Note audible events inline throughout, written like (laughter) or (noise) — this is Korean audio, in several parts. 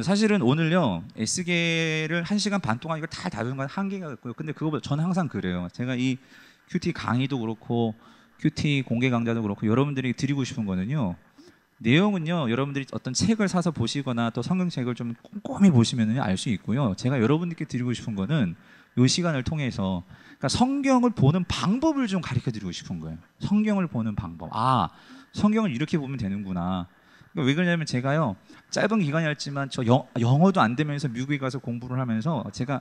사실은 오늘요 에스겔을 한 시간 반 동안 이걸 다 다루는 건 한계가 있고요. 근데 그거보다 저는 항상 그래요. 제가 이 큐티 강의도 그렇고 큐티 공개 강좌도 그렇고 여러분들이 드리고 싶은 거는요. 내용은요 여러분들이 어떤 책을 사서 보시거나 또 성경책을 좀 꼼꼼히 보시면 알 수 있고요. 제가 여러분들께 드리고 싶은 거는 이 시간을 통해서 그러니까 성경을 보는 방법을 좀 가르쳐 드리고 싶은 거예요. 성경을 보는 방법. 아 성경을 이렇게 보면 되는구나. 왜 그러냐면 제가요 짧은 기간이었지만 저 영, 영어도 안 되면서 미국에 가서 공부를 하면서 제가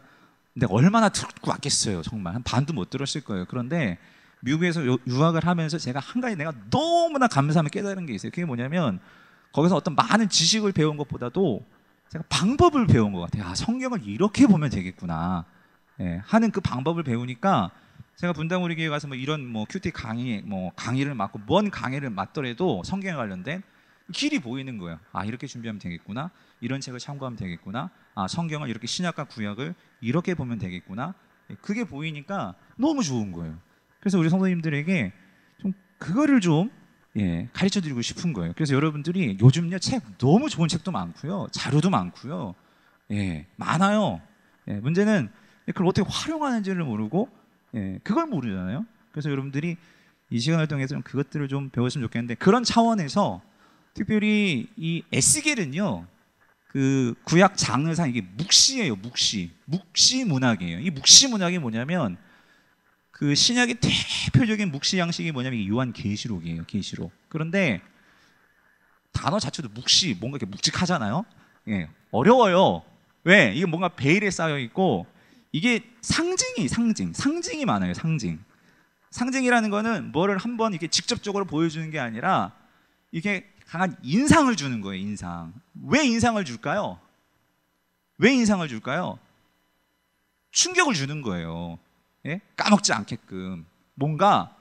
근데 얼마나 듣고 왔겠어요 정말 한 반도 못 들었을 거예요 그런데 미국에서 유학을 하면서 제가 한 가지 내가 너무나 감사하며 깨달은 게 있어요 그게 뭐냐면 거기서 어떤 많은 지식을 배운 것보다도 제가 방법을 배운 것 같아요 아 성경을 이렇게 보면 되겠구나 예, 하는 그 방법을 배우니까 제가 분당우리교회 가서 뭐 이런 뭐 큐티 강의 뭐 강의를 맡고 뭔 강의를 맡더라도 성경에 관련된 길이 보이는 거예요. 아 이렇게 준비하면 되겠구나. 이런 책을 참고하면 되겠구나. 아 성경을 이렇게 신약과 구약을 이렇게 보면 되겠구나. 예, 그게 보이니까 너무 좋은 거예요. 그래서 우리 성도님들에게 좀 그거를 좀 예, 가르쳐 드리고 싶은 거예요. 그래서 여러분들이 요즘요 책 너무 좋은 책도 많고요. 자료도 많고요. 예, 많아요. 예, 문제는 그걸 어떻게 활용하는지를 모르고 예, 그걸 모르잖아요. 그래서 여러분들이 이 시간을 통해서 좀 그것들을 좀 배웠으면 좋겠는데 그런 차원에서 특별히 이 에스겔은요. 그 구약 장르상 이게 묵시예요. 묵시. 묵시 문학이에요. 이 묵시 문학이 뭐냐면 그 신약의 대표적인 묵시 양식이 뭐냐면 이 요한 계시록이에요. 계시록. 그런데 단어 자체도 묵시 뭔가 이렇게 묵직하잖아요. 예. 어려워요. 왜? 이게 뭔가 베일에 쌓여 있고 이게 상징이 상징. 상징이 많아요. 상징. 상징이라는 거는 뭐를 한번 이렇게 직접적으로 보여주는 게 아니라 이게 강한 인상을 주는 거예요, 인상. 왜 인상을 줄까요? 왜 인상을 줄까요? 충격을 주는 거예요. 예? 까먹지 않게끔. 뭔가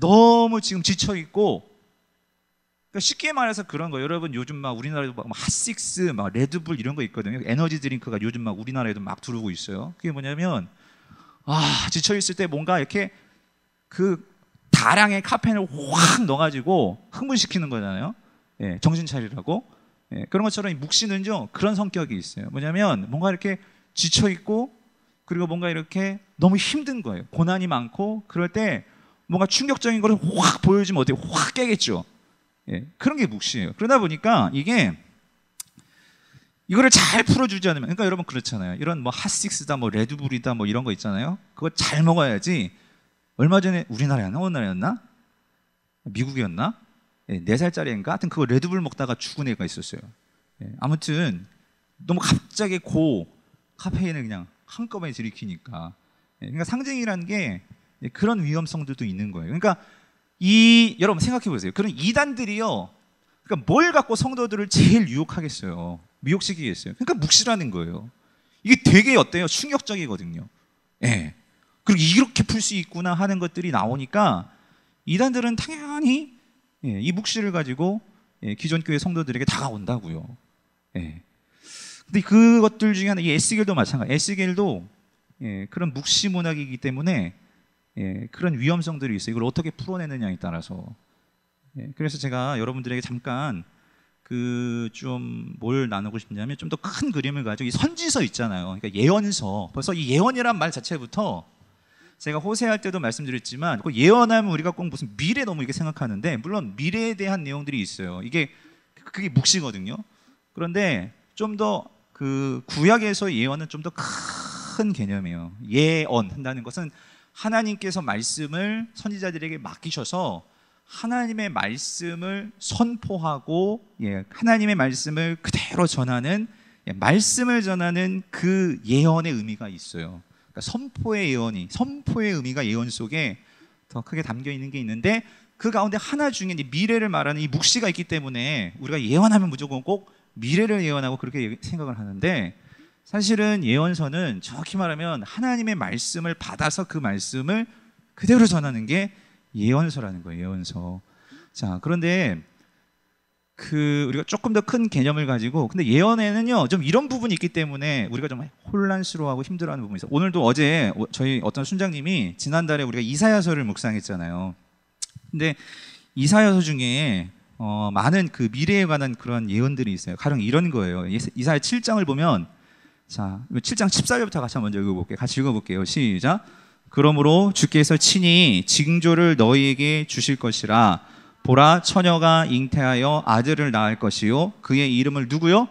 너무 지금 지쳐 있고 그러니까 쉽게 말해서 그런 거 여러분 요즘 막 우리나라에도 막 핫식스 막 레드불 이런 거 있거든요. 에너지 드링크가 요즘 막 우리나라에도 막 들어오고 있어요. 그게 뭐냐면 아, 지쳐 있을 때 뭔가 이렇게 그 다량의 카페인을 확 넣어 가지고 흥분시키는 거잖아요. 예, 정신 차리라고. 예, 그런 것처럼 이 묵시는요 그런 성격이 있어요. 뭐냐면 뭔가 이렇게 지쳐 있고 그리고 뭔가 이렇게 너무 힘든 거예요. 고난이 많고 그럴 때 뭔가 충격적인 걸 확 보여주면 어때요? 확 깨겠죠. 예, 그런 게 묵시예요. 그러다 보니까 이게 이거를 잘 풀어주지 않으면 그러니까 여러분 그렇잖아요. 이런 뭐 핫식스다 뭐 레드불이다 뭐 이런 거 있잖아요. 그거 잘 먹어야지. 얼마 전에 우리나라였나? 어 나라였나? 미국이었나? 예, 네 살짜리 인가 하여튼 그거 레드불 먹다가 죽은 애가 있었어요. 예, 아무튼 너무 갑자기 고 카페인을 그냥 한꺼번에 들이키니까 예, 그러니까 상징이라는 게 그런 위험성들도 있는 거예요. 그러니까 이 여러분 생각해 보세요. 그런 이단들이요. 그러니까 뭘 갖고 성도들을 제일 유혹하겠어요. 미혹시키겠어요. 그러니까 묵시라는 거예요. 이게 되게 어때요? 충격적이거든요. 예. 그리고 이렇게 풀 수 있구나 하는 것들이 나오니까 이단들은 당연히 예, 이 묵시를 가지고 예, 기존 교회 성도들에게 다가온다고요. 예. 근데 그것들 중에 하나 이 에스겔도 마찬가지. 에스겔도 예, 그런 묵시 문학이기 때문에 예, 그런 위험성들이 있어요. 이걸 어떻게 풀어내느냐에 따라서. 예, 그래서 제가 여러분들에게 잠깐 그좀뭘 나누고 싶냐면 좀 더 큰 그림을 가지고 이 선지서 있잖아요. 그러니까 예언서. 벌써 이 예언이란 말 자체부터 제가 호세할 때도 말씀드렸지만 그 예언하면 우리가 꼭 무슨 미래 너무 이렇게 생각하는데 물론 미래에 대한 내용들이 있어요. 이게 그게 묵시거든요. 그런데 좀 더 그 구약에서 예언은 좀 더 큰 개념이에요. 예언한다는 것은 하나님께서 말씀을 선지자들에게 맡기셔서 하나님의 말씀을 선포하고 예, 하나님의 말씀을 그대로 전하는 예, 말씀을 전하는 그 예언의 의미가 있어요. 그러니까 선포의 예언이 선포의 의미가 예언 속에 더 크게 담겨 있는 게 있는데 그 가운데 하나 중에 미래를 말하는 이 묵시가 있기 때문에 우리가 예언하면 무조건 꼭 미래를 예언하고 그렇게 생각을 하는데 사실은 예언서는 정확히 말하면 하나님의 말씀을 받아서 그 말씀을 그대로 전하는 게 예언서라는 거예요. 예언서. 자, 그런데 그 우리가 조금 더 큰 개념을 가지고 근데 예언에는요 좀 이런 부분이 있기 때문에 우리가 정말 혼란스러워하고 힘들어하는 부분이 있어요. 오늘도 어제 저희 어떤 순장님이 지난달에 우리가 이사야서를 묵상했잖아요. 근데 이사야서 중에 어, 많은 그 미래에 관한 그런 예언들이 있어요. 가령 이런 거예요. 이사야 7장을 보면 자 7장 14절부터 같이 한번 읽어볼게요. 같이 읽어볼게요. 시작. 그러므로 주께서 친히 징조를 너희에게 주실 것이라 보라 처녀가 잉태하여 아들을 낳을 것이요 그의 이름을 누구요?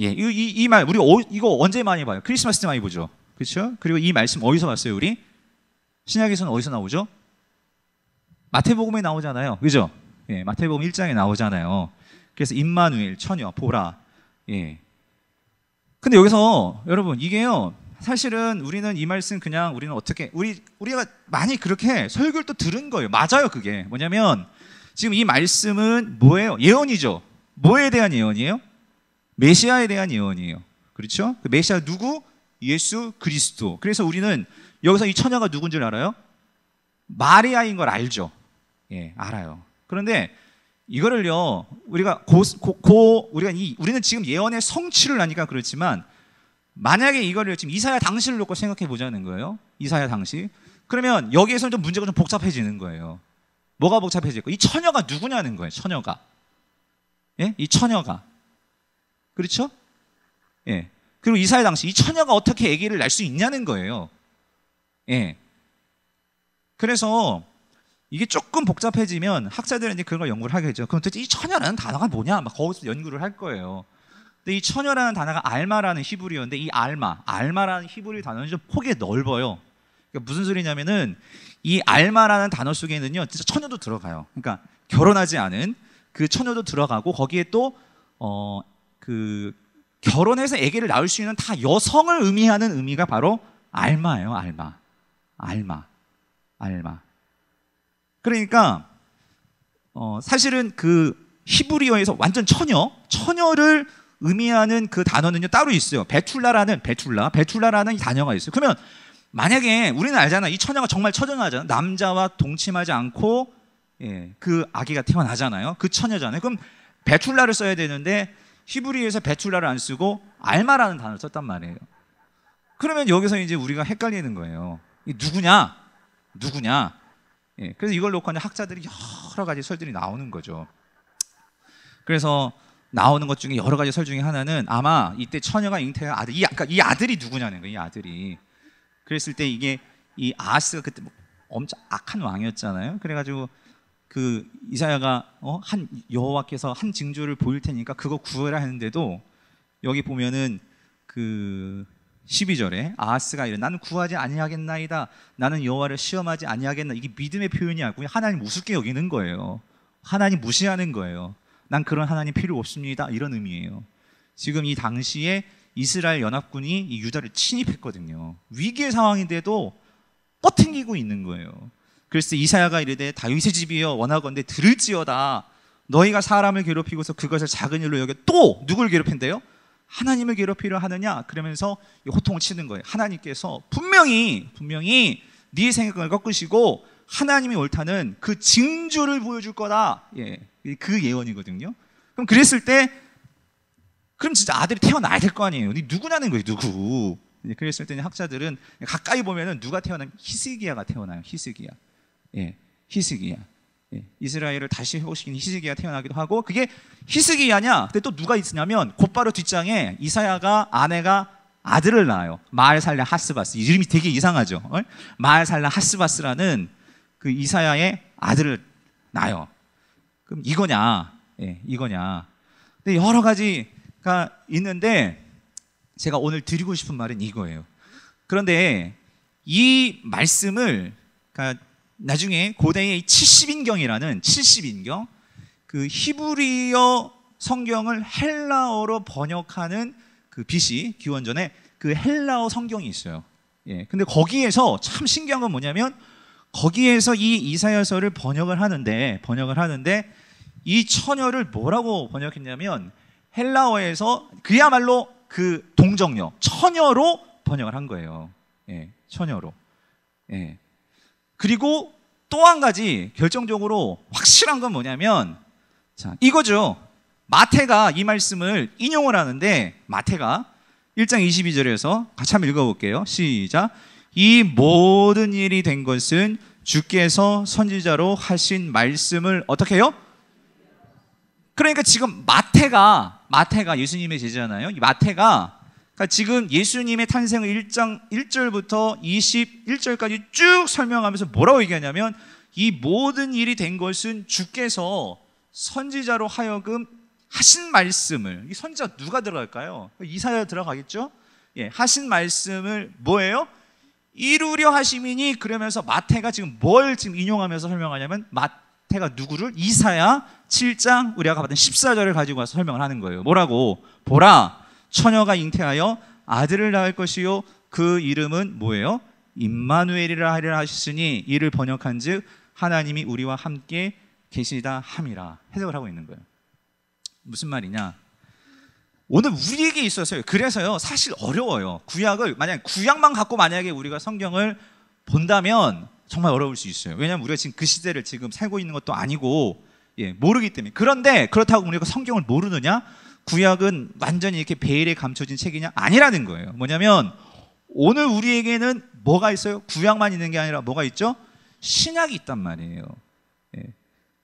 예, 이말 우리 어, 이거 언제 많이 봐요? 크리스마스 때 많이 보죠. 그렇죠? 그리고 이 말씀 어디서 봤어요, 우리? 신약에서는 어디서 나오죠? 마태복음에 나오잖아요. 그죠? 예, 마태복음 1장에 나오잖아요. 그래서 임마누엘 처녀 보라. 예. 근데 여기서 여러분 이게요. 사실은 우리는 이 말씀 그냥 우리는 어떻게 우리 우리가 많이 그렇게 설교를 또 들은 거예요. 맞아요, 그게 뭐냐면 지금 이 말씀은 뭐예요? 예언이죠. 뭐에 대한 예언이에요? 메시아에 대한 예언이에요. 그렇죠? 그 메시아 누구? 예수 그리스도. 그래서 우리는 여기서 이 처녀가 누군 줄 알아요? 마리아인 걸 알죠. 예, 알아요. 그런데 이거를요 우리가 고, 고, 고 우리가 이 우리는 지금 예언의 성취를 하니까 그렇지만 만약에 이거를 지금 이사야 당시를 놓고 생각해 보자는 거예요. 이사야 당시. 그러면 여기에서는 좀 문제가 좀 복잡해지는 거예요. 뭐가 복잡해질까? 이 처녀가 누구냐는 거예요. 처녀가. 예? 이 처녀가. 그렇죠? 예. 그리고 이사야 당시 이 처녀가 어떻게 얘기를낳수 있냐는 거예요. 예. 그래서 이게 조금 복잡해지면 학자들은 이제 그런 걸 연구를 하겠죠. 그럼 도대체 이 처녀라는 단어가 뭐냐? 막 거기서 연구를 할 거예요. 근데 이 처녀라는 단어가 알마라는 히브리어인데 이 알마, 알마라는 히브리 어 단어는 좀 폭이 넓어요. 그러니까 무슨 소리냐면은 이 알마라는 단어 속에는요, 진짜 처녀도 들어가요. 그러니까 결혼하지 않은 그 처녀도 들어가고 거기에 또 어 그 결혼해서 아기를 낳을 수 있는 다 여성을 의미하는 의미가 바로 알마예요, 알마. 알마. 알마. 그러니까 어, 사실은 그 히브리어에서 완전 처녀, 처녀를 의미하는 그 단어는요 따로 있어요. 배출라라는배출라배출라라는 단어가 있어요. 그러면 만약에 우리는 알잖아 이 처녀가 정말 처녀잖아 남자와 동침하지 않고 예, 그 아기가 태어나잖아요. 그 처녀잖아요. 그럼 배출라를 써야 되는데 히브리에서 배출라를안 쓰고 알마라는 단어를 썼단 말이에요. 그러면 여기서 이제 우리가 헷갈리는 거예요. 누구냐? 누구냐? 예, 그래서 이걸 놓고 하는 학자들이 여러 가지 설들이 나오는 거죠. 그래서 나오는 것 중에 여러 가지 설 중에 하나는 아마 이때 처녀가 잉태한 아들 이, 그러니까 이 아들이 누구냐는 거예요. 이 아들이 그랬을 때 이게 이 아하스가 그때 뭐 엄청 악한 왕이었잖아요. 그래가지고 그 이사야가 어? 한 여호와께서 한 징조를 보일 테니까 그거 구해라 했는데도 여기 보면은 그 12절에 아하스가 이래 나는 구하지 아니하겠나이다. 나는 여호와를 시험하지 아니하겠나. 이게 믿음의 표현이 아니고 하나님 우습게 여기는 거예요. 하나님 무시하는 거예요. 난 그런 하나님 필요 없습니다. 이런 의미예요. 지금 이 당시에 이스라엘 연합군이 이 유다를 침입했거든요. 위기의 상황인데도 버팅기고 있는 거예요. 그래서 이사야가 이르되 다윗의 집이여 원하건대 들을지어다 너희가 사람을 괴롭히고서 그것을 작은 일로 여겨 또 누굴 괴롭힌대요? 하나님을 괴롭히려 하느냐? 그러면서 호통을 치는 거예요. 하나님께서 분명히 분명히 네 생각을 꺾으시고 하나님이 옳다는 그 징조를 보여줄 거다. 예. 그 예언이거든요. 그럼 그랬을 때 그럼 진짜 아들이 태어나야 될 거 아니에요. 누구냐는 거예요, 누구. 그랬을 때 학자들은 가까이 보면 누가 태어난요 히스기야가 태어나요. 히스기야. 예. 히스기야. 예, 이스라엘을 다시 회복시킨 히스기야 태어나기도 하고 그게 히스기야냐? 근데 또 누가 있으냐면 곧바로 뒷장에 이사야가 아내가 아들을 낳아요. 마알살라 하스바스. 이름이 되게 이상하죠. 마알살라 하스바스라는 그 이사야의 아들을 낳아요. 그럼 이거냐? 예, 이거냐? 근데 여러 가지가 있는데 제가 오늘 드리고 싶은 말은 이거예요. 그런데 이 말씀을 그러니까 나중에 고대의 70인경이라는 70인경 그 히브리어 성경을 헬라어로 번역하는 그 BC 기원전에 그 헬라어 성경이 있어요. 예. 근데 거기에서 참 신기한 건 뭐냐면 거기에서 이 이사야서를 번역을 하는데 번역을 하는데 이 처녀를 뭐라고 번역했냐면 헬라어에서 그야말로 그 동정녀, 처녀로 번역을 한 거예요. 예, 처녀로. 예. 그리고 또 한 가지 결정적으로 확실한 건 뭐냐면 자, 이거죠. 마태가 이 말씀을 인용을 하는데 마태가 1장 22절에서 같이 한번 읽어볼게요. 시작. 이 모든 일이 된 것은 주께서 선지자로 하신 말씀을 어떻게 해요? 그러니까 지금 마태가 마태가 예수님의 제자잖아요. 마태가 그러니까 지금 예수님의 탄생을 1장 1절부터 21절까지 쭉 설명하면서 뭐라고 얘기하냐면 이 모든 일이 된 것은 주께서 선지자로 하여금 하신 말씀을 이 선지자 누가 들어갈까요? 이사야 들어가겠죠? 예, 하신 말씀을 뭐예요? 이루려 하심이니 그러면서 마태가 지금 뭘 지금 인용하면서 설명하냐면 마 태가 누구를 이사야 7장 우리가 받은 14절을 가지고 와서 설명을 하는 거예요. 뭐라고? 보라 처녀가 잉태하여 아들을 낳을 것이요 그 이름은 뭐예요? 임마누엘이라 하리라 하셨으니 이를 번역한즉 하나님이 우리와 함께 계시다 함이라 해석을 하고 있는 거예요. 무슨 말이냐? 오늘 우리에게 있어서요. 그래서요. 사실 어려워요. 구약을 만약 구약만 갖고 만약에 우리가 성경을 본다면 정말 어려울 수 있어요. 왜냐하면 우리가 지금 그 시대를 지금 살고 있는 것도 아니고 예, 모르기 때문에. 그런데 그렇다고 우리가 성경을 모르느냐? 구약은 완전히 이렇게 베일에 감춰진 책이냐? 아니라는 거예요. 뭐냐면 오늘 우리에게는 뭐가 있어요? 구약만 있는 게 아니라 뭐가 있죠? 신약이 있단 말이에요. 예.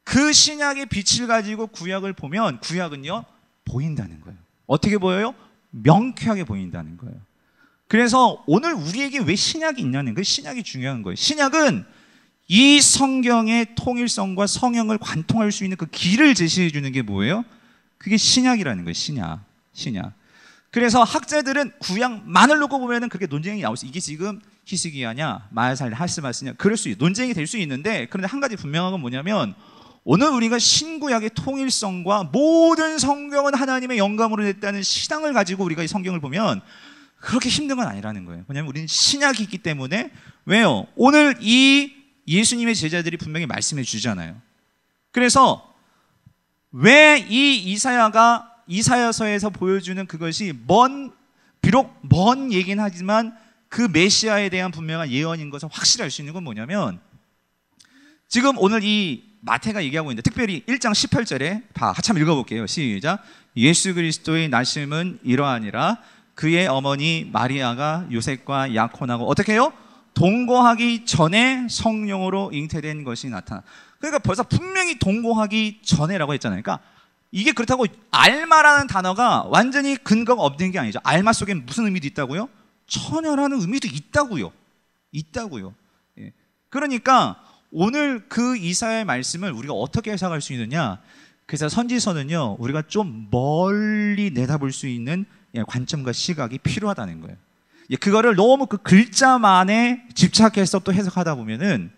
그 신약의 빛을 가지고 구약을 보면 구약은요 보인다는 거예요. 어떻게 보여요? 명쾌하게 보인다는 거예요. 그래서 오늘 우리에게 왜 신약이 있냐는 거예요 신약이 중요한 거예요. 신약은 이 성경의 통일성과 성형을 관통할 수 있는 그 길을 제시해 주는 게 뭐예요? 그게 신약이라는 거예요. 신약. 신약. 그래서 학자들은 구약만을 놓고 보면은 그렇게 논쟁이 나올 수 이게 지금 희스기야냐 마야살 하스마스냐 그럴 수 논쟁이 될 수 있는데 그런데 한 가지 분명한 건 뭐냐면 오늘 우리가 신구약의 통일성과 모든 성경은 하나님의 영감으로 됐다는 신앙을 가지고 우리가 이 성경을 보면 그렇게 힘든 건 아니라는 거예요. 왜냐하면 우리는 신약이 있기 때문에 왜요? 오늘 이 예수님의 제자들이 분명히 말씀해 주잖아요. 그래서 왜 이 이사야가 이사야서에서 보여주는 그것이 먼 비록 먼 얘긴 하지만 그 메시아에 대한 분명한 예언인 것을 확실히 알 수 있는 건 뭐냐면 지금 오늘 이 마태가 얘기하고 있는데 특별히 1장 18절에 다 한참 읽어볼게요. 시작. 예수 그리스도의 나심은 이러하니라 그의 어머니 마리아가 요셉과 약혼하고 어떻게 해요? 동거하기 전에 성령으로 잉태된 것이 나타나. 그러니까 벌써 분명히 동거하기 전에라고 했잖아요. 그러니까 이게 그렇다고 알마라는 단어가 완전히 근거가 없는 게 아니죠. 알마 속엔 무슨 의미도 있다고요? 처녀라는 의미도 있다고요. 있다고요. 예. 그러니까 오늘 그 이사의 말씀을 우리가 어떻게 해석할 수 있느냐? 그래서 선지서는요, 우리가 좀 멀리 내다볼 수 있는 예, 관점과 시각이 필요하다는 거예요. 그거를 너무 그 글자만에 집착해서 또 해석하다 보면은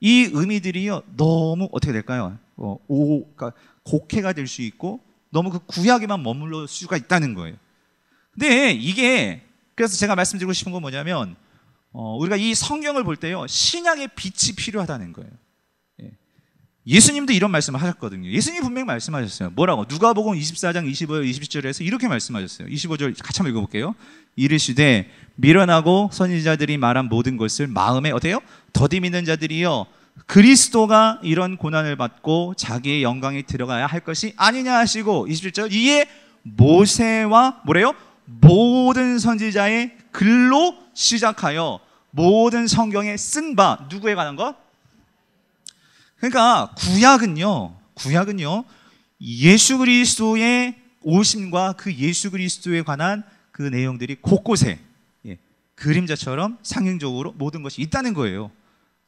이 의미들이요 너무 어떻게 될까요? 어, 오, 그러니까 곡해가 될 수 있고 너무 그 구약에만 머물러 수가 있다는 거예요. 근데 이게 그래서 제가 말씀드리고 싶은 건 뭐냐면 어, 우리가 이 성경을 볼 때요 신약의 빛이 필요하다는 거예요. 예수님도 이런 말씀을 하셨거든요. 예수님 분명히 말씀하셨어요. 뭐라고? 누가 보고 24장 25절 27절에서 이렇게 말씀하셨어요. 25절 같이 한번 읽어볼게요. 이르시되 미련하고 선지자들이 말한 모든 것을 마음에 어때요? 더디 믿는 자들이여 그리스도가 이런 고난을 받고 자기의 영광에 들어가야 할 것이 아니냐 하시고 27절 이에 모세와 뭐래요? 모든 선지자의 글로 시작하여 모든 성경에 쓴 바 누구에 관한 것? 그러니까 구약은요, 구약은요, 예수 그리스도의 오심과 그 예수 그리스도에 관한 그 내용들이 곳곳에 예, 그림자처럼 상징적으로 모든 것이 있다는 거예요.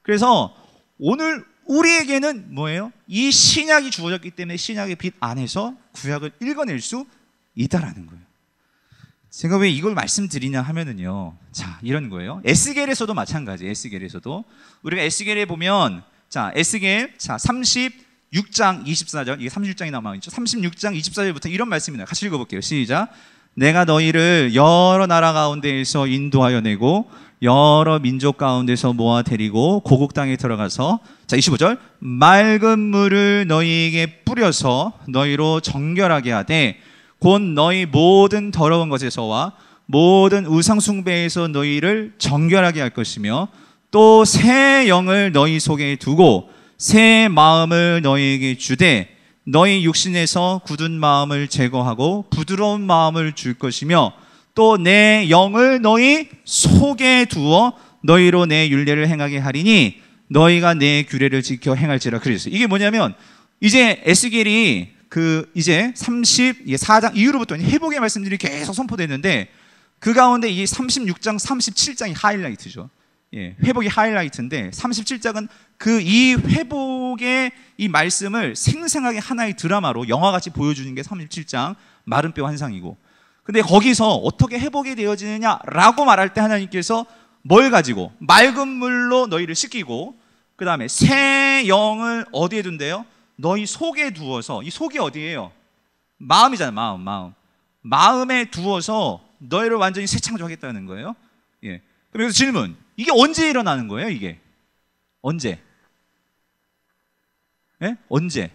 그래서 오늘 우리에게는 뭐예요? 이 신약이 주어졌기 때문에 신약의 빛 안에서 구약을 읽어낼 수 있다라는 거예요. 제가 왜 이걸 말씀드리냐 하면은요. 자, 이런 거예요. 에스겔에서도 마찬가지. 에스겔에서도 우리가 에스겔에 보면 자, 에스겔 자, 36장 24절. 이게 36장이 남아 있죠. 36장 24절부터 이런 말씀입니다. 같이 읽어 볼게요. 시작. 내가 너희를 여러 나라 가운데에서 인도하여 내고 여러 민족 가운데서 모아 데리고 고국 땅에 들어가서 자 25절 맑은 물을 너희에게 뿌려서 너희로 정결하게 하되 곧 너희 모든 더러운 것에서와 모든 우상 숭배에서 너희를 정결하게 할 것이며 또새 영을 너희 속에 두고 새 마음을 너희에게 주되 너희 육신에서 굳은 마음을 제거하고 부드러운 마음을 줄 것이며 또 내 영을 너희 속에 두어 너희로 내 윤례를 행하게 하리니 너희가 내 규례를 지켜 행할지라 그랬어요. 이게 뭐냐면 이제 에스겔이 그 이제 34장 이후로부터 회복의 말씀들이 계속 선포되는데 그 가운데 이 36장, 37장이 하이라이트죠. 예, 회복이 하이라이트인데 37장은 그 이 회복의 이 말씀을 생생하게 하나의 드라마로 영화같이 보여주는 게 37장 마른뼈 환상이고 근데 거기서 어떻게 회복이 되어지느냐라고 말할 때 하나님께서 뭘 가지고 맑은 물로 너희를 씻기고 그 다음에 새 영을 어디에 둔대요? 너희 속에 두어서 이 속이 어디예요? 마음이잖아 마음 마음 마음에 두어서 너희를 완전히 새 창조하겠다는 거예요 예. 그래서 질문 이게 언제 일어나는 거예요, 이게? 언제? 예? 언제?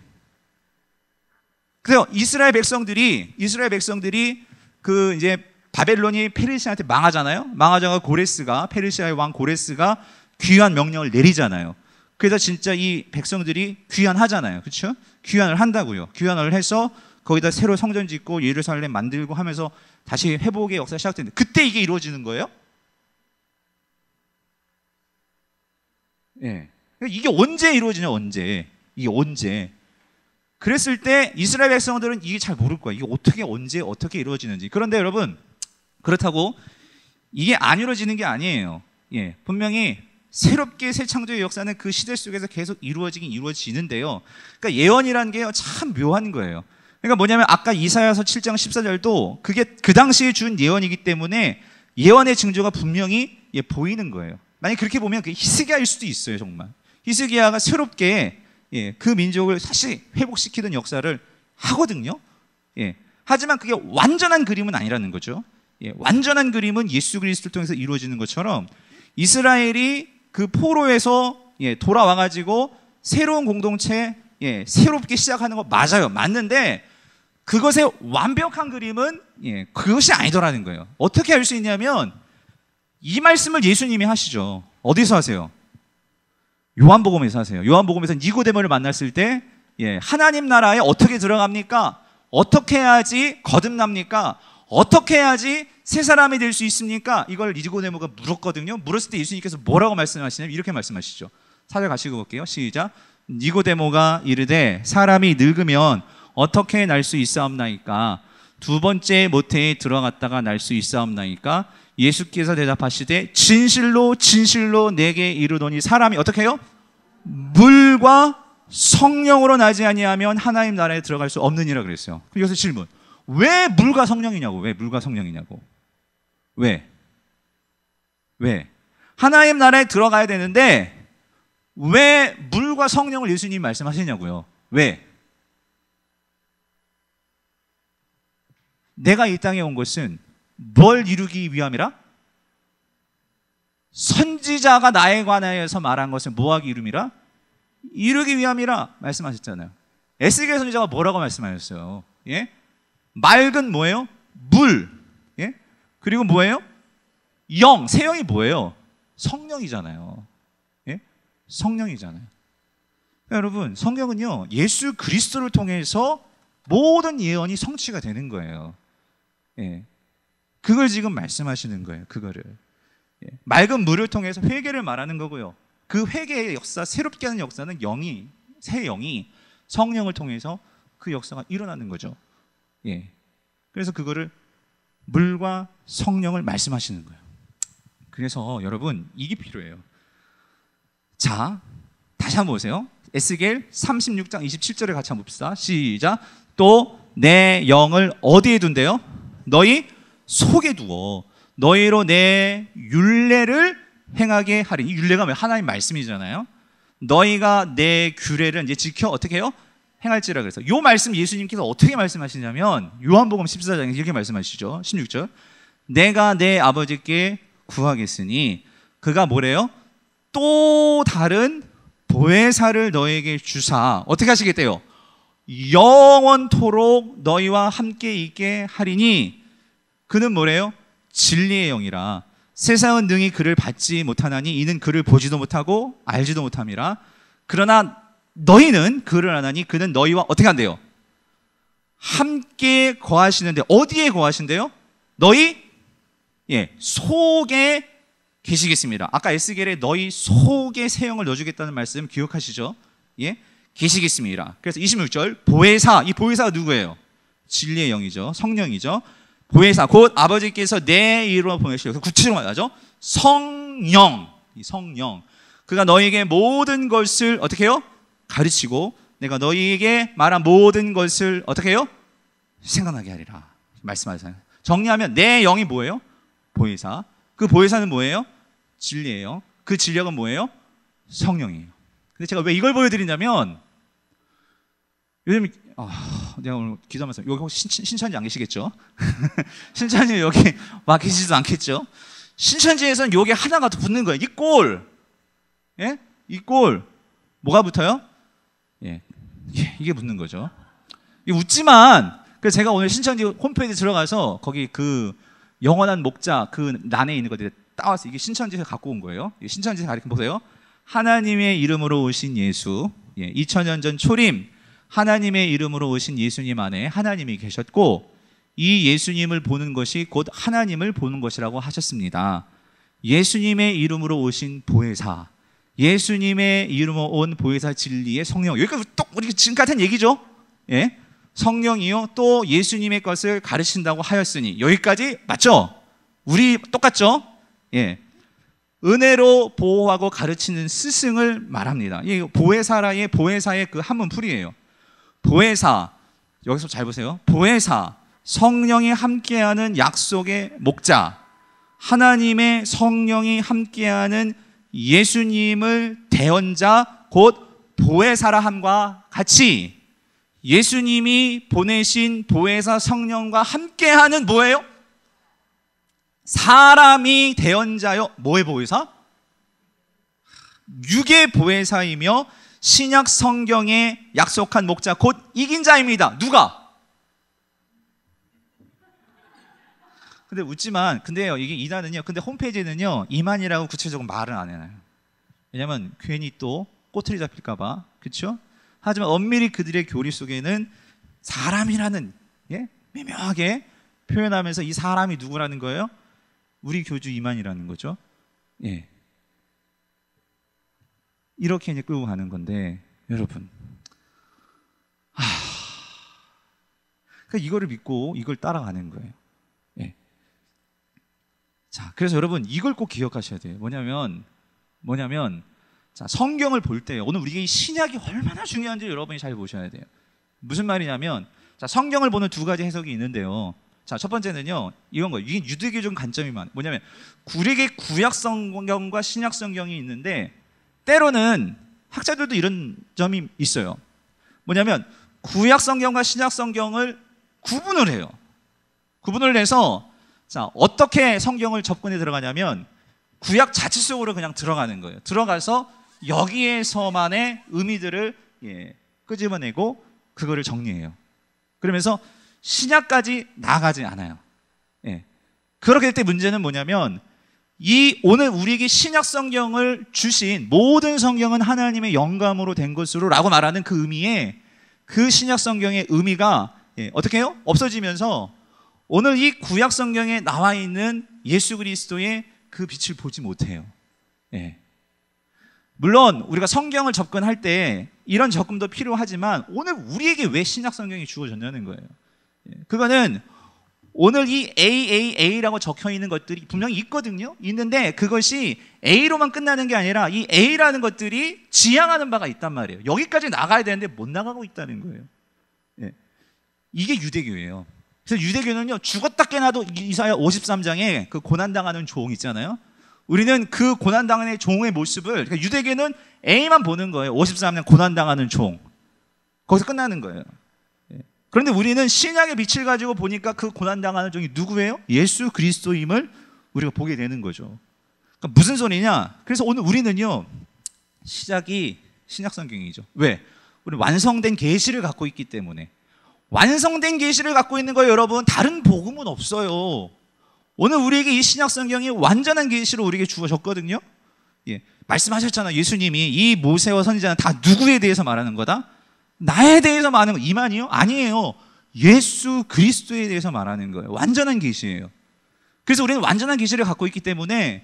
그래서 이스라엘 백성들이 이스라엘 백성들이 그 이제 바벨론이 페르시아한테 망하잖아요. 망하자가 고레스가 페르시아의 왕 고레스가 귀환 명령을 내리잖아요. 그래서 진짜 이 백성들이 귀환하잖아요. 그렇죠? 귀환을 한다고요. 귀환을 해서 거기다 새로 성전 짓고 예루살렘 만들고 하면서 다시 회복의 역사 시작되는데 그때 이게 이루어지는 거예요? 예. 그러니까 이게 언제 이루어지냐 언제 이게 언제 그랬을 때 이스라엘 백성들은 이게 잘 모를 거야 이게 어떻게 언제 어떻게 이루어지는지 그런데 여러분 그렇다고 이게 안 이루어지는 게 아니에요 예 분명히 새롭게 새 창조의 역사는 그 시대 속에서 계속 이루어지긴 이루어지는데요 그러니까 예언이라는 게 참 묘한 거예요 그러니까 뭐냐면 아까 이사야서 7장 14절도 그게 그 당시에 준 예언이기 때문에 예언의 증조가 분명히 예, 보이는 거예요 만약 에 그렇게 보면 그 히스기야일 수도 있어요, 정말. 히스기야가 새롭게 예, 그 민족을 사실 회복시키는 역사를 하거든요. 예. 하지만 그게 완전한 그림은 아니라는 거죠. 예, 완전한 그림은 예수 그리스도를 통해서 이루어지는 것처럼 이스라엘이 그 포로에서 예, 돌아와 가지고 새로운 공동체 예, 새롭게 시작하는 거 맞아요. 맞는데 그것의 완벽한 그림은 예, 그것이 아니더라는 거예요. 어떻게 알 수 있냐면 이 말씀을 예수님이 하시죠. 어디서 하세요? 요한복음에서 하세요. 요한복음에서 니고데모를 만났을 때 예, 하나님 나라에 어떻게 들어갑니까? 어떻게 해야지 거듭납니까? 어떻게 해야지 새 사람이 될 수 있습니까? 이걸 니고데모가 물었거든요. 물었을 때 예수님께서 뭐라고 말씀하시냐면 이렇게 말씀하시죠. 사절 가시고 볼게요. 시작. 니고데모가 이르되 사람이 늙으면 어떻게 날 수 있사옵나이까? 두 번째 모태에 들어갔다가 날 수 있사옵나이까? 예수께서 대답하시되 진실로 진실로 내게 이르노니 사람이 어떻게 해요? 물과 성령으로 나지 아니하면 하나님 나라에 들어갈 수 없느니라 그랬어요. 여기서 질문. 왜 물과 성령이냐고? 왜 물과 성령이냐고? 왜? 왜? 하나님 나라에 들어가야 되는데 왜 물과 성령을 예수님 말씀하시냐고요? 왜? 내가 이 땅에 온 것은 뭘 이루기 위함이라? 선지자가 나에 관하여서 말한 것은 뭐하기 이름이라? 이루기 위함이라 말씀하셨잖아요. 에스겔 선지자가 뭐라고 말씀하셨어요? 예? 맑은 뭐예요? 물. 예? 그리고 뭐예요? 영. 세 영이 뭐예요? 성령이잖아요. 예? 성령이잖아요. 그러니까 여러분, 성경은요, 예수 그리스도를 통해서 모든 예언이 성취가 되는 거예요. 예. 그걸 지금 말씀하시는 거예요. 그거를. 예. 맑은 물을 통해서 회개를 말하는 거고요. 그 회개의 역사, 새롭게 하는 역사는 영이, 새 영이 성령을 통해서 그 역사가 일어나는 거죠. 예. 그래서 그거를 물과 성령을 말씀하시는 거예요. 그래서 여러분, 이게 필요해요. 자, 다시 한번 보세요. 에스겔 36장 27절에 같이 한번 봅시다. 시작. 또 내 영을 어디에 둔대요? 너희 속에 두어 너희로 내 율례를 행하게 하리. 이 율례가 뭐 하나님 말씀이잖아요. 너희가 내 규례를 이제 지켜 어떻게 해요? 행할지라 그래서 요 말씀 예수님께서 어떻게 말씀하시냐면 요한복음 14장에 이렇게 말씀하시죠. 16절. 내가 내 아버지께 구하겠으니 그가 뭐래요? 또 다른 보혜사를 너에게 주사 어떻게 하시겠대요? 영원토록 너희와 함께 있게 하리니 그는 뭐래요? 진리의 영이라. 세상은 능히 그를 받지 못하나니 이는 그를 보지도 못하고 알지도 못함이라. 그러나 너희는 그를 아나니 그는 너희와 어떻게 한대요? 함께 거하시는데 어디에 거하신대요? 너희 예, 속에 계시겠습니다. 아까 에스겔에 너희 속에 새 영을 넣어주겠다는 말씀 기억하시죠? 예, 계시겠습니다. 그래서 26절 보혜사 이 보혜사가 누구예요? 진리의 영이죠. 성령이죠. 보혜사 곧 아버지께서 내 이름으로 보내시고 그 구체적으로 말하죠. 성령, 성령. 그가 너희에게 모든 것을 어떻게 해요? 가르치고 내가 너희에게 말한 모든 것을 어떻게 해요? 생각나게 하리라. 말씀하세요. 정리하면 내 영이 뭐예요? 보혜사. 그 보혜사는 뭐예요? 진리예요. 그 진리가 뭐예요? 성령이에요. 근데 제가 왜 이걸 보여드리냐면 요즘 어, 내가 오늘 기도하면서 여기 혹시 신, 신천지 안 계시겠죠? (laughs) 신천지 여기 와 계시지도 않겠죠? 신천지에서는 여기 하나가 더 붙는 거예요. 이 꼴, 예, 이 꼴, 뭐가 붙어요? 예, 예 이게 붙는 거죠. 이게 웃지만 그 제가 오늘 신천지 홈페이지 들어가서 거기 그 영원한 목자 그 난에 있는 것들 따와서 이게 신천지에서 갖고 온 거예요. 신천지 가리켜 보세요. 하나님의 이름으로 오신 예수, 예, 2000년 전 초림 하나님의 이름으로 오신 예수님 안에 하나님이 계셨고 이 예수님을 보는 것이 곧 하나님을 보는 것이라고 하셨습니다. 예수님의 이름으로 오신 보혜사, 예수님의 이름으로 온 보혜사 진리의 성령. 여기까지 똑 우리 지금 같은 얘기죠. 예? 성령이요 또 예수님의 것을 가르친다고 하였으니 여기까지 맞죠? 우리 똑같죠? 예. 은혜로 보호하고 가르치는 스승을 말합니다. 이 보혜사라의 보혜사의 그 한문풀이에요. 보혜사 여기서 잘 보세요. 보혜사 성령이 함께하는 약속의 목자 하나님의 성령이 함께하는 예수님을 대언자 곧 보혜사라 함과 같이 예수님이 보내신 보혜사 성령과 함께하는 뭐예요? 사람이 대언자요. 뭐의 보혜사? 육의 보혜사이며 신약 성경에 약속한 목자 곧 이긴 자입니다. 누가? 근데 웃지만 근데요 이게 이단은요 근데 홈페이지는요 이만이라고 구체적으로 말은 안해요 왜냐면 괜히 또 꼬투리 잡힐까봐 그렇죠 하지만 엄밀히 그들의 교리 속에는 사람이라는 예? 미묘하게 표현하면서 이 사람이 누구라는 거예요 우리 교주 이만이라는 거죠 예 이렇게 이제 끌고 가는 건데 여러분 하... 그러니까 이거를 믿고 이걸 따라가는 거예요. 예. 자, 그래서 여러분 이걸 꼭 기억하셔야 돼요. 뭐냐면 뭐냐면 자, 성경을 볼 때 오늘 우리가 이 신약이 얼마나 중요한지 여러분이 잘 보셔야 돼요. 무슨 말이냐면 자, 성경을 보는 두 가지 해석이 있는데요. 자, 첫 번째는요. 이건 거예요. 이게 유대교적 관점이 많아요. 뭐냐면 구약의 구약 성경과 신약 성경이 있는데 때로는 학자들도 이런 점이 있어요. 뭐냐면 구약 성경과 신약 성경을 구분을 해요. 구분을 해서 자, 어떻게 성경을 접근에 들어가냐면 구약 자체 속으로 그냥 들어가는 거예요. 들어가서 여기에서만의 의미들을 예, 끄집어내고 그거를 정리해요. 그러면서 신약까지 나가지 않아요. 예. 그렇게 될 때 문제는 뭐냐면 이 오늘 우리에게 신약 성경을 주신 모든 성경은 하나님의 영감으로 된 것으로라고 말하는 그 의미에 그 신약 성경의 의미가 예, 어떻게 해요? 없어지면서 오늘 이 구약 성경에 나와 있는 예수 그리스도의 그 빛을 보지 못해요. 예. 물론 우리가 성경을 접근할 때 이런 접근도 필요하지만 오늘 우리에게 왜 신약 성경이 주어졌냐는 거예요. 예. 그거는 오늘 이 AAA라고 적혀 있는 것들이 분명히 있거든요. 있는데 그것이 A로만 끝나는 게 아니라 이 A라는 것들이 지향하는 바가 있단 말이에요. 여기까지 나가야 되는데 못 나가고 있다는 거예요. 네. 이게 유대교예요. 그래서 유대교는요 죽었다 깨나도 이사야 53장에 그 고난 당하는 종 있잖아요. 우리는 그 고난 당하는 종의 모습을 그러니까 유대교는 A만 보는 거예요. 53년 고난 당하는 종 거기서 끝나는 거예요. 그런데 우리는 신약의 빛을 가지고 보니까 그 고난당하는 종이 누구예요? 예수 그리스도임을 우리가 보게 되는 거죠. 그러니까 무슨 소리냐? 그래서 오늘 우리는요, 시작이 신약 성경이죠. 왜? 우리 완성된 계시를 갖고 있기 때문에. 완성된 계시를 갖고 있는 거예요 여러분 다른 복음은 없어요. 오늘 우리에게 이 신약 성경이 완전한 계시로 우리에게 주어졌거든요. 예. 말씀하셨잖아. 요 예수님이 이 모세와 선지자는 다 누구에 대해서 말하는 거다? 나에 대해서 말하는 거 이만이요? 아니에요. 예수 그리스도에 대해서 말하는 거예요. 완전한 계시예요. 그래서 우리는 완전한 계시를 갖고 있기 때문에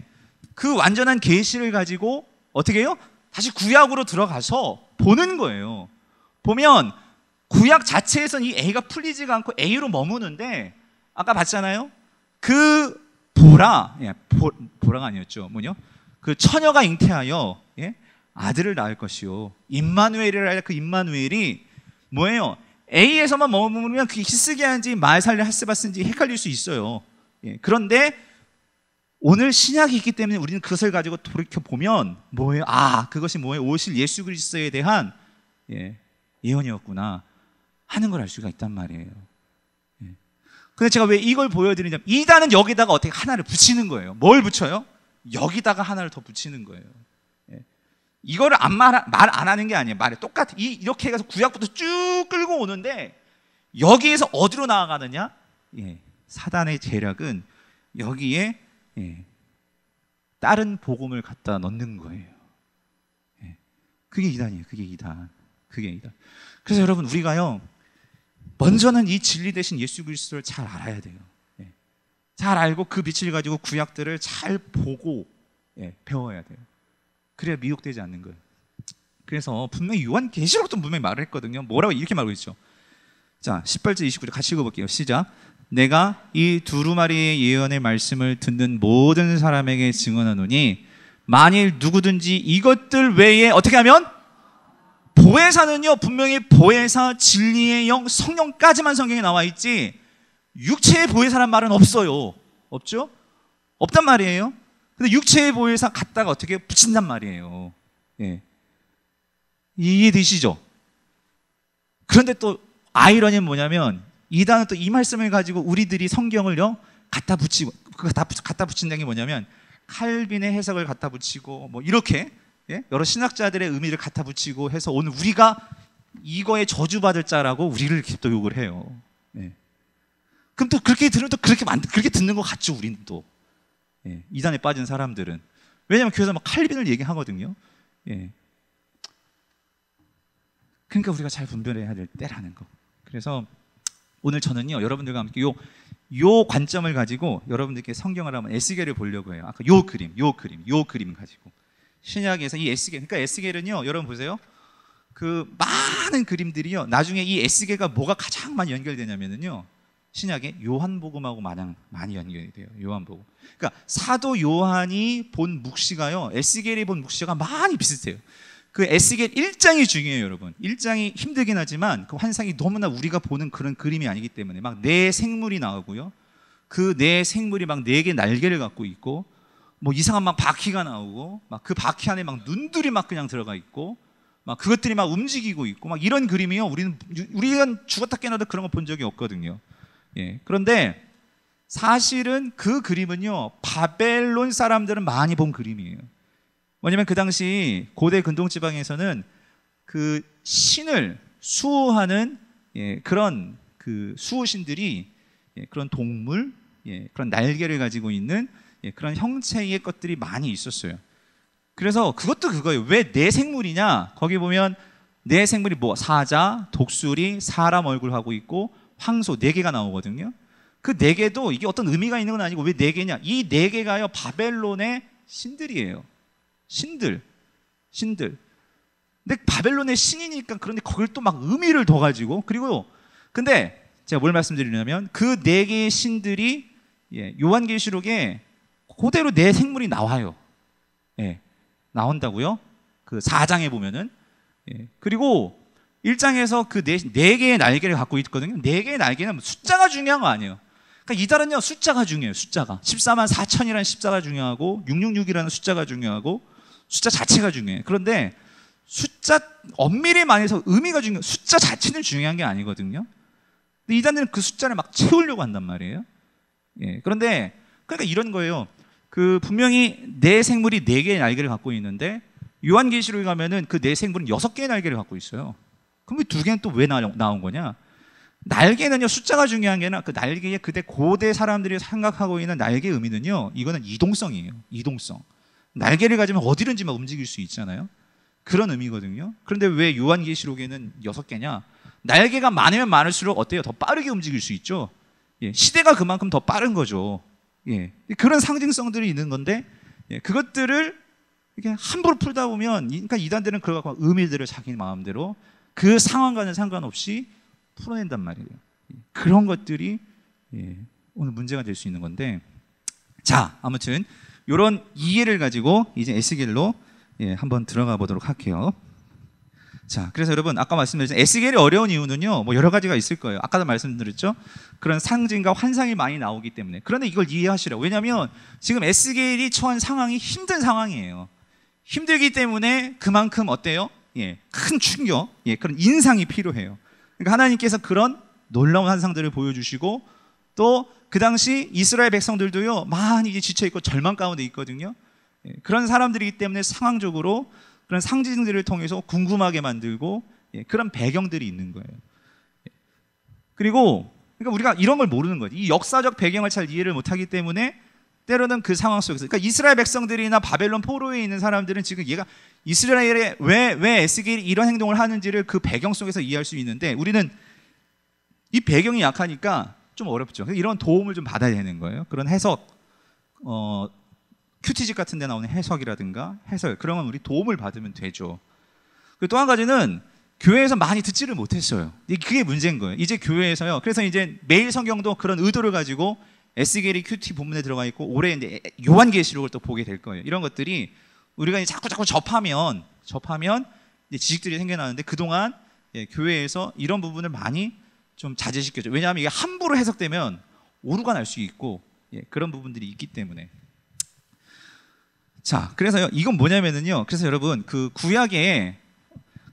그 완전한 계시를 가지고 어떻게 해요? 다시 구약으로 들어가서 보는 거예요. 보면 구약 자체에서는 이 A가 풀리지가 않고 A로 머무는데 아까 봤잖아요. 그 보라, 예, 보, 라가 아니었죠. 뭐냐? 그 처녀가 잉태하여 예? 아들을 낳을 것이요. 임마누엘이라 할그 임마누엘이 뭐예요? A에서만 머무르면 그게 히스기야인지 말살레 하스바스인지 헷갈릴 수 있어요. 예, 그런데 오늘 신약이 있기 때문에 우리는 그것을 가지고 돌이켜 보면 뭐예요? 아 그것이 뭐예요? 오실 예수 그리스도에 대한 예, 예언이었구나 하는 걸 알 수가 있단 말이에요. 예. 근데 제가 왜 이걸 보여드리냐면 이단은 여기다가 어떻게 하나를 붙이는 거예요. 뭘 붙여요? 여기다가 하나를 더 붙이는 거예요. 이거를 안 말 안 하는 게 아니에요. 말이 똑같아. 이, 이렇게 해서 구약부터 쭉 끌고 오는데 여기에서 어디로 나아가느냐? 예, 사단의 재력은 여기에 예, 다른 복음을 갖다 넣는 거예요. 예, 그게 이단이에요. 그게 이단. 그게 이단. 그래서 여러분 우리가요 먼저는 이 진리 대신 예수 그리스도를 잘 알아야 돼요. 예, 잘 알고 그 빛을 가지고 구약들을 잘 보고 예, 배워야 돼요. 그래야 미혹되지 않는 거예요. 그래서 분명히 요한 계시록도 분명히 말을 했거든요. 뭐라고 이렇게 말하고 있죠. 자, 18절 29절 같이 읽어볼게요. 시작. 내가 이 두루마리의 예언의 말씀을 듣는 모든 사람에게 증언하노니 만일 누구든지 이것들 외에 어떻게 하면 보혜사는요 분명히 보혜사 진리의 영 성령까지만 성경에 나와 있지 육체의 보혜사란 말은 없어요. 없죠? 없단 말이에요. 근데 육체의 보혈상 갔다가 어떻게 붙인단 말이에요. 예. 이해되시죠? 그런데 또 아이러니는 뭐냐면 이단은 또 이 말씀을 가지고 우리들이 성경을요 갖다 붙이고 갖다, 갖다 붙인다는 게 뭐냐면 칼빈의 해석을 갖다 붙이고 뭐 이렇게 예? 여러 신학자들의 의미를 갖다 붙이고 해서 오늘 우리가 이거에 저주받을 자라고 우리를 또 욕을 해요. 예. 그럼 또 그렇게 들으면 또 그렇게 만, 그렇게 듣는 것 같죠 우리는 또. 예, 이단에 빠진 사람들은 왜냐하면 교회에서 막 칼빈을 얘기하거든요. 예. 그러니까 우리가 잘 분별해야 될 때라는 거. 그래서 오늘 저는요 여러분들과 함께 요, 요 관점을 가지고 여러분들께 성경을 한번 에스겔을 보려고 해요. 아까 요 그림, 요 그림, 요 그림 가지고 신약에서 이 에스겔, 그러니까 에스겔은요 여러분 보세요. 그 많은 그림들이요 나중에 이 에스겔과 뭐가 가장 많이 연결되냐면요 신약의 요한복음하고 마냥 많이 연결이 돼요. 요한복음. 그러니까 사도 요한이 본 묵시가요. 에스겔이 본 묵시가 많이 비슷해요. 그 에스겔 1장이 중요해요, 여러분. 1장이 힘들긴 하지만 그 환상이 너무나 우리가 보는 그런 그림이 아니기 때문에 막내 네 생물이 나오고요. 그내 네 생물이 막 네 개 날개를 갖고 있고 뭐 이상한 막 바퀴가 나오고 막 그 바퀴 안에 막 눈들이 막 그냥 들어가 있고 막 그것들이 막 움직이고 있고 막 이런 그림이요. 우리는 우리는 죽었다 깨어나도 그런 거 본 적이 없거든요. 예. 그런데 사실은 그 그림은요 바벨론 사람들은 많이 본 그림이에요. 왜냐면그 당시 고대 근동 지방에서는 그 신을 수호하는 예, 그런 그 수호신들이 예, 그런 동물, 예, 그런 날개를 가지고 있는 예, 그런 형체의 것들이 많이 있었어요. 그래서 그것도 그거예요. 왜 내 생물이냐? 거기 보면 내 생물이 뭐 사자, 독수리, 사람 얼굴 하고 있고 황소 네 개가 나오거든요. 그 네 개도 이게 어떤 의미가 있는 건 아니고 왜 네 개냐? 이 네 개가요 바벨론의 신들이에요. 신들, 신들. 근데 바벨론의 신이니까 그런데 거길 또 막 의미를 더 가지고 그리고 근데 제가 뭘 말씀드리냐면 그 네 개의 신들이 예, 요한계시록에 그대로 네 생물이 나와요. 예, 나온다고요. 그 4장에 보면은 예, 그리고 1장에서 그 네, 네, 개의 날개를 갖고 있거든요. 네 개의 날개는 뭐 숫자가 중요한 거 아니에요. 그러니까 이달은요, 숫자가 중요해요. 숫자가. 14만 4천이라는 숫자가 중요하고 666이라는 숫자가 중요하고 숫자 자체가 중요해. 그런데 숫자 엄밀히 말해서 의미가 중요. 숫자 자체는 중요한 게 아니거든요. 근데 이단은그 숫자를 막 채우려고 한단 말이에요. 예. 그런데 그러니까 이런 거예요. 그 분명히 네 생물이 네 개의 날개를 갖고 있는데 요한계시록에 가면은 그 네 생물은 여섯 개의 날개를 갖고 있어요. 그럼 이 두 개는 또 왜 나온 거냐? 날개는요 숫자가 중요한 게 아니라 그 날개에 그때 고대 사람들이 생각하고 있는 날개의 의미는요 이거는 이동성이에요 이동성 날개를 가지면 어디든지 막 움직일 수 있잖아요 그런 의미거든요 그런데 왜 요한계시록에는 여섯 개냐 날개가 많으면 많을수록 어때요 더 빠르게 움직일 수 있죠 예, 시대가 그만큼 더 빠른 거죠 예, 그런 상징성들이 있는 건데 예, 그것들을 이렇게 함부로 풀다 보면 그러니까 이단들은 그걸 고 의미들을 자기 마음대로 그 상황과는 상관없이 풀어낸단 말이에요. 그런 것들이 예, 오늘 문제가 될 수 있는 건데 자 아무튼 이런 이해를 가지고 이제 에스겔로 예, 한번 들어가 보도록 할게요. 자, 그래서 여러분 아까 말씀드렸 에스겔이 어려운 이유는요. 뭐 여러 가지가 있을 거예요. 아까도 말씀드렸죠. 그런 상징과 환상이 많이 나오기 때문에. 그런데 이걸 이해하시라고. 왜냐하면 지금 에스겔이 처한 상황이 힘든 상황이에요. 힘들기 때문에 그만큼 어때요? 예, 큰 충격, 예, 그런 인상이 필요해요. 그러니까 하나님께서 그런 놀라운 환상들을 보여주시고 또 그 당시 이스라엘 백성들도요 많이 지쳐 있고 절망 가운데 있거든요. 예, 그런 사람들이기 때문에 상황적으로 그런 상징들을 통해서 궁금하게 만들고 예, 그런 배경들이 있는 거예요. 예, 그리고 그러니까 우리가 이런 걸 모르는 거지. 이 역사적 배경을 잘 이해를 못하기 때문에 때로는 그 상황 속에서 그러니까 이스라엘 백성들이나 바벨론 포로에 있는 사람들은 지금 얘가 이스라엘에 왜왜 에스겔이 이런 행동을 하는지를 그 배경 속에서 이해할 수 있는데 우리는 이 배경이 약하니까 좀 어렵죠. 이런 도움을 좀 받아야 되는 거예요. 그런 해석 어 큐티집 같은 데 나오는 해석이라든가 해설 그런 건 우리 도움을 받으면 되죠. 그리고 또한 가지는 교회에서 많이 듣지를 못했어요. 그게 문제인 거예요. 이제 교회에서요. 그래서 이제 매일 성경도 그런 의도를 가지고 에스겔이 큐티 본문에 들어가 있고 올해 이제 요한계시록을 또 보게 될 거예요. 이런 것들이 우리가 자꾸 자꾸 접하면 접하면 지식들이 생겨나는데 그동안 예, 교회에서 이런 부분을 많이 좀 자제시켜줘. 왜냐하면 이게 함부로 해석되면 오류가 날 수 있고 예, 그런 부분들이 있기 때문에. 자, 그래서 이건 뭐냐면은요. 그래서 여러분 그 구약에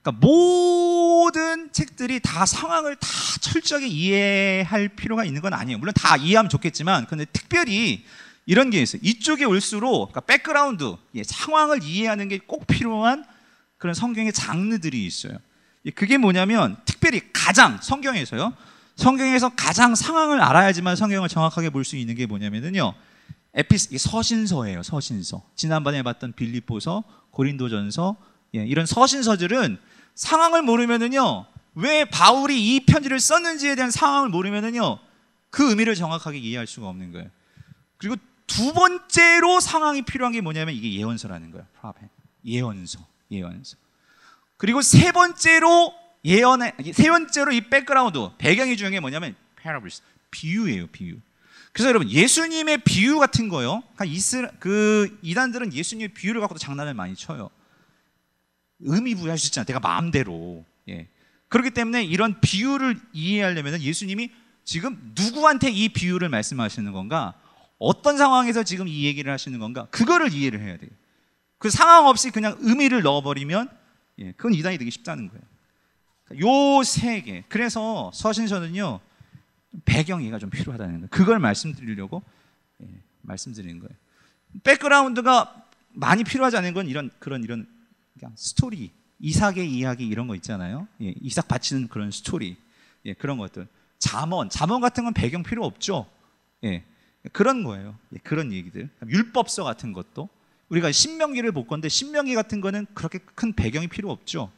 그러니까 모든 책들이 다 상황을 다 철저하게 이해할 필요가 있는 건 아니에요. 물론 다 이해하면 좋겠지만, 근데 특별히 이런 게 있어요. 이쪽에 올수록 그러니까 백그라운드, 예, 상황을 이해하는 게 꼭 필요한 그런 성경의 장르들이 있어요. 예, 그게 뭐냐면 특별히 가장 성경에서요. 성경에서 가장 상황을 알아야지만 성경을 정확하게 볼 수 있는 게 뭐냐면요. 에피스 서신서예요. 서신서. 지난번에 봤던 빌립보서, 고린도전서 예, 이런 서신서들은 상황을 모르면은요, 왜 바울이 이 편지를 썼는지에 대한 상황을 모르면은요, 그 의미를 정확하게 이해할 수가 없는 거예요. 그리고 두 번째로 상황이 필요한 게 뭐냐면 이게 예언서라는 거예요. 예언서, 예언서. 그리고 세 번째로 예언의 세 번째로 이 백그라운드 배경이 중요한 게 뭐냐면 p a r a 비유예요, 비유. 그래서 여러분 예수님의 비유 같은 거요. 그러니까 이스 그 이단들은 예수님의 비유를 갖고도 장난을 많이 쳐요. 의미 부여할 수 있잖아. 내가 마음대로. 예. 그렇기 때문에 이런 비유를 이해하려면 예수님이 지금 누구한테 이 비유를 말씀하시는 건가? 어떤 상황에서 지금 이 얘기를 하시는 건가? 그거를 이해를 해야 돼요. 그 상황 없이 그냥 의미를 넣어버리면 예, 그건 이단이 되기 쉽다는 거예요. 그러니까 요세 개. 그래서 서신서는요 배경 이가좀 필요하다는 거예요. 그걸 말씀드리려고 예, 말씀드리는 거예요. 백그라운드가 많이 필요하지 않은 건 이런 그런 이런 그냥 그러니까 스토리, 이삭의 이야기 이런 거 있잖아요. 예, 이삭 바치는 그런 스토리, 예, 그런 것들. 잠언, 잠언 같은 건 배경 필요 없죠. 예, 그런 거예요. 예, 그런 얘기들. 율법서 같은 것도 우리가 신명기를 볼 건데 신명기 같은 거는 그렇게 큰 배경이 필요 없죠.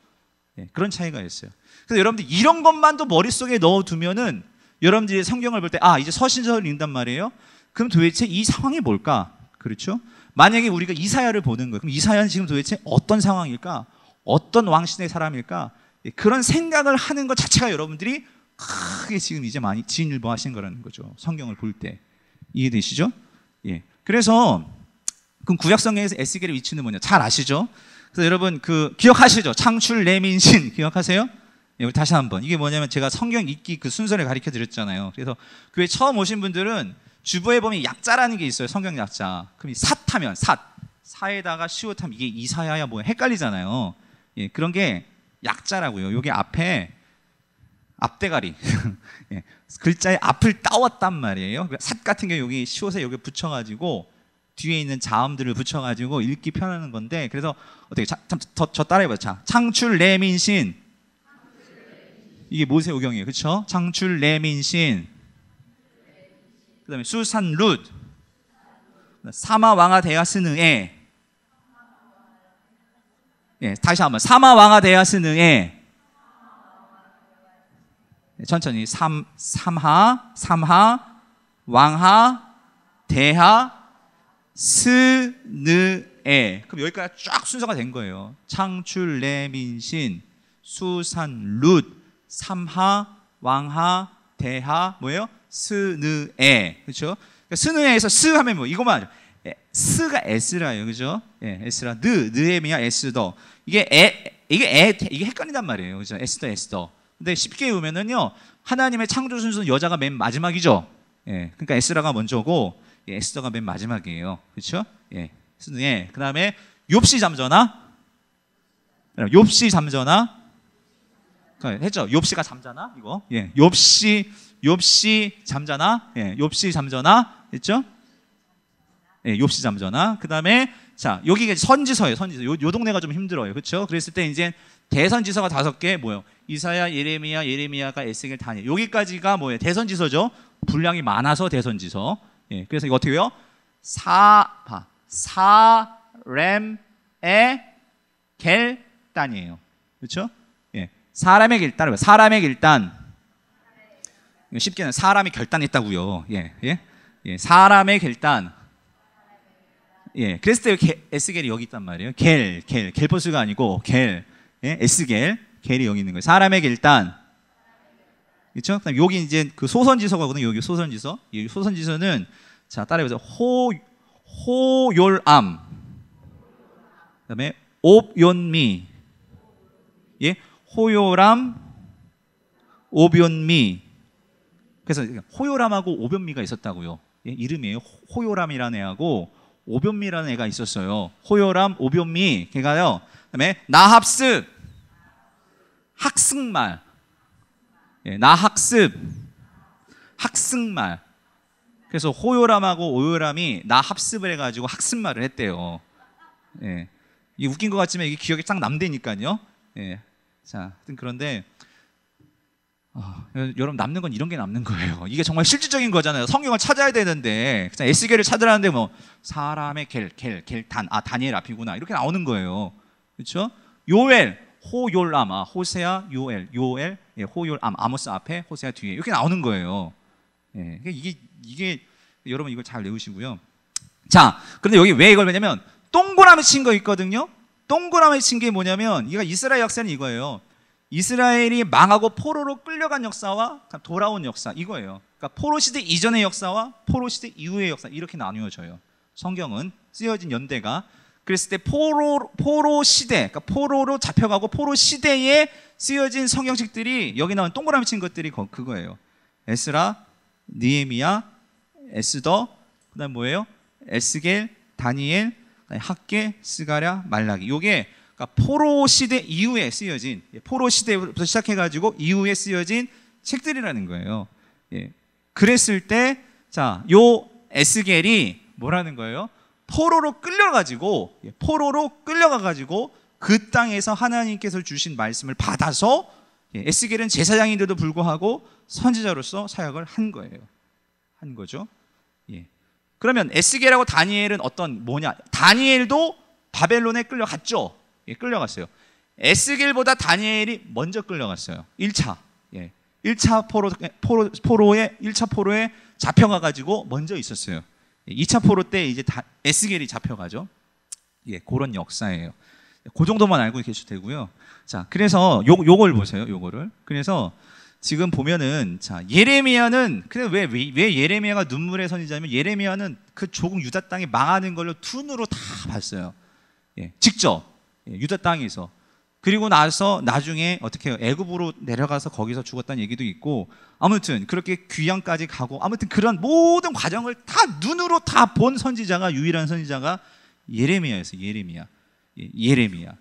예, 그런 차이가 있어요. 그래서 여러분들 이런 것만도 머릿속에 넣어두면은 여러분들이 성경을 볼 때 아 이제 서신서를 읽는단 말이에요. 그럼 도대체 이 상황이 뭘까? 그렇죠? 만약에 우리가 이사야를 보는 거예요. 그럼 이사야는 지금 도대체 어떤 상황일까? 어떤 왕신의 사람일까? 예, 그런 생각을 하는 것 자체가 여러분들이 크게 지금 이제 많이 지인보하시 거라는 거죠. 성경을 볼 때. 이해되시죠? 예. 그래서 그럼 구약 성경에서 에스겔의 위치는 뭐냐? 잘 아시죠? 그래서 여러분 그 기억하시죠? 창출 레민신 (laughs) 기억하세요? 예, 다시 한번 이게 뭐냐면 제가 성경 읽기 그 순서를 가르쳐 드렸잖아요. 그래서 교회 처음 오신 분들은 주부의 범위 약자라는 게 있어요. 성경 약자. 그럼 사타면 사 사에다가 시옷하면 이게 이사야야 뭐 헷갈리잖아요. 예, 그런 게 약자라고요. 여기 앞에 앞대가리 (laughs) 예, 글자의 앞을 따왔단 말이에요. 그러니까 삿 같은 게 여기 시옷에 여기 붙여가지고 뒤에 있는 자음들을 붙여가지고 읽기 편하는 건데 그래서 어떻게 자, 참, 저, 저 따라해봐요. 자, 창출 내민신 이게 모세오경이에요. 그렇죠? 창출 내민신 그 다음에 수산 룻 사마 왕아 대하스느에 예, 다시 한번 사마 왕아 대하스느에 네, 천천히 삼, 삼하 삼하 왕하 대하 스느에 그럼 여기까지 쫙 순서가 된 거예요. 창출 레민신 수산 룻 삼하 왕하 대하 뭐예요? 스느에 그렇죠? 그러니까 스느에에서 스 하면 뭐 이거만 하죠. 에, 예, 스가 에스라예요, 그죠? 예, 에스라 느 느에미야 에스더 이게 에 이게 에 이게 헷갈린단 말이에요, 그죠? 에스더 에스더. 근데 쉽게 보면은요 하나님의 창조 순서는 여자가 맨 마지막이죠. 예, 그러니까 에스라가 먼저고 예, 에스더가 맨 마지막이에요, 그렇죠? 예, 스느에 그다음에 욥시 잠자나 욥시 잠자나 했죠. 욥시가 잠자나 이거. 예. 욥시 욥시 잠자나 예, 욥시 잠자나 있죠? 예, 욥시 잠자나 그다음에 자 여기가 선지서예요 선지서 요, 요 동네가 좀 힘들어요 그렇죠? 그랬을 때 이제 대선지서가 다섯 개 뭐요? 예 이사야 예레미야 예레미야가 에스겔 다니 여기까지가 뭐예요? 대선지서죠 분량이 많아서 대선지서 예, 그래서 이거 어떻게 해요? 사파 사렘의 결단이에요 그렇죠? 예, 사람의 결단 사람의 길단 쉽게는 사람이 결단했다고요. 예, 예, 예, 사람의 결단. 예, 그랬을 에스겔이 여기 있단 말이에요. 겔, 겔, 겔퍼스가 아니고 겔, 예, 에스겔, 겔이 여기 있는 거예요. 사람의 결단. 그렇죠? 그다음 여기 이제 그소선지서거든요 여기 소선지서. 이 소선지서는 자 따라해보세요. 호 호율암. 그다음에 옵연미. 예, 호요람, 옵연미. 그래서 호요람하고 오변미가 있었다고요. 예, 이름이에요. 호요람이라는 애하고 오변미라는 애가 있었어요. 호요람, 오변미, 걔가요. 그다음에 나합습, 학습말, 예, 나학습, 학습말. 그래서 호요람하고 오요람이 나합습을 해가지고 학습말을 했대요. 예, 이 웃긴 것 같지만 이게 기억에 딱 남대니까요. 예, 자, 하여튼 그런데 어, 여러분 남는 건 이런 게 남는 거예요. 이게 정말 실질적인 거잖아요. 성경을 찾아야 되는데 그냥 에스겔을 찾으라는데 뭐 사람의 겔, 겔, 겔단, 아 다니엘 앞이구나 이렇게 나오는 거예요. 그렇죠? 요엘, 호요암아 호세아, 요엘, 요엘, 예, 호요암 아모스 앞에, 호세아 뒤에 이렇게 나오는 거예요. 예, 그러니까 이게 이게 여러분 이걸 잘 외우시고요. 자, 그런데 여기 왜 이걸 왜냐면 동그라미 친 거 있거든요. 동그라미 친 게 뭐냐면 이가 이스라엘 역사는 이거예요. 이스라엘이 망하고 포로로 끌려간 역사와 그러니까 돌아온 역사 이거예요. 그러니까 포로 시대 이전의 역사와 포로 시대 이후의 역사 이렇게 나누어져요. 성경은 쓰여진 연대가 그랬을 때 포로 포로 시대 그러니까 포로로 잡혀가고 포로 시대에 쓰여진 성경책들이 여기 나온 동그라미 친 것들이 그거예요. 에스라, 니에미야, 에스더, 그다음 뭐예요? 에스겔, 다니엘, 학계, 스가랴, 말라기. 요게 그러니까 포로 시대 이후에 쓰여진 예, 포로 시대부터 시작해 가지고 이후에 쓰여진 책들이라는 거예요. 예. 그랬을 때 자, 요 에스겔이 뭐라는 거예요? 포로로 끌려 가지고 예, 포로로 끌려가 가지고 그 땅에서 하나님께서 주신 말씀을 받아서 예, 에스겔은 제사장인데도 불구하고 선지자로서 사역을 한 거예요. 한 거죠. 예. 그러면 에스겔하고 다니엘은 어떤 뭐냐? 다니엘도 바벨론에 끌려갔죠. 예, 끌려갔어요. 에스겔보다 다니엘이 먼저 끌려갔어요. 1차. 예. 1차 포로, 포로, 포로에, 1차 포로에 잡혀가가지고 먼저 있었어요. 2차 예, 포로 때 이제 다, 에스겔이 잡혀가죠. 예, 그런 역사예요. 그 정도만 알고 계셔도 되고요. 자, 그래서 요, 요걸 보세요. 요거를. 그래서 지금 보면은, 자, 예레미야는, 근데 왜, 왜, 왜 예레미야가 눈물의 선이자면 예레미야는 그 조국 유다 땅이 망하는 걸로 툰으로 다 봤어요. 예, 직접. 예, 유다 땅에서 그리고 나서 나중에 어떻게 해요? 애굽으로 내려가서 거기서 죽었다는 얘기도 있고 아무튼 그렇게 귀양까지 가고 아무튼 그런 모든 과정을 다 눈으로 다 본 선지자가 유일한 선지자가 예레미야였어요. 예레미야. 예, 예레미야.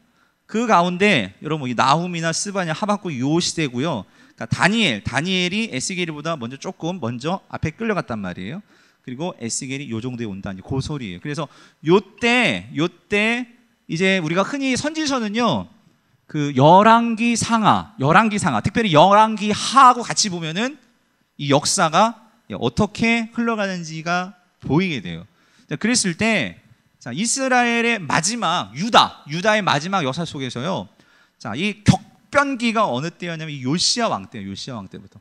그 가운데 여러분 뭐 이 나훔이나 스바냐 하박국 요 시대고요. 그러니까 다니엘, 다니엘이 에스겔보다 먼저 조금 먼저 앞에 끌려갔단 말이에요. 그리고 에스겔이 요 정도에 온다. 는그 소리예요. 그래서 요때 요때 이제 우리가 흔히 선지서는요. 그 열왕기 상하, 열왕기 상하, 특별히 열왕기 하하고 같이 보면은 이 역사가 어떻게 흘러가는지가 보이게 돼요. 그랬을 때 자, 이스라엘의 마지막 유다, 유다의 마지막 역사 속에서요. 자, 이 격변기가 어느 때였냐면 요시아 왕때 요시아 왕 때부터.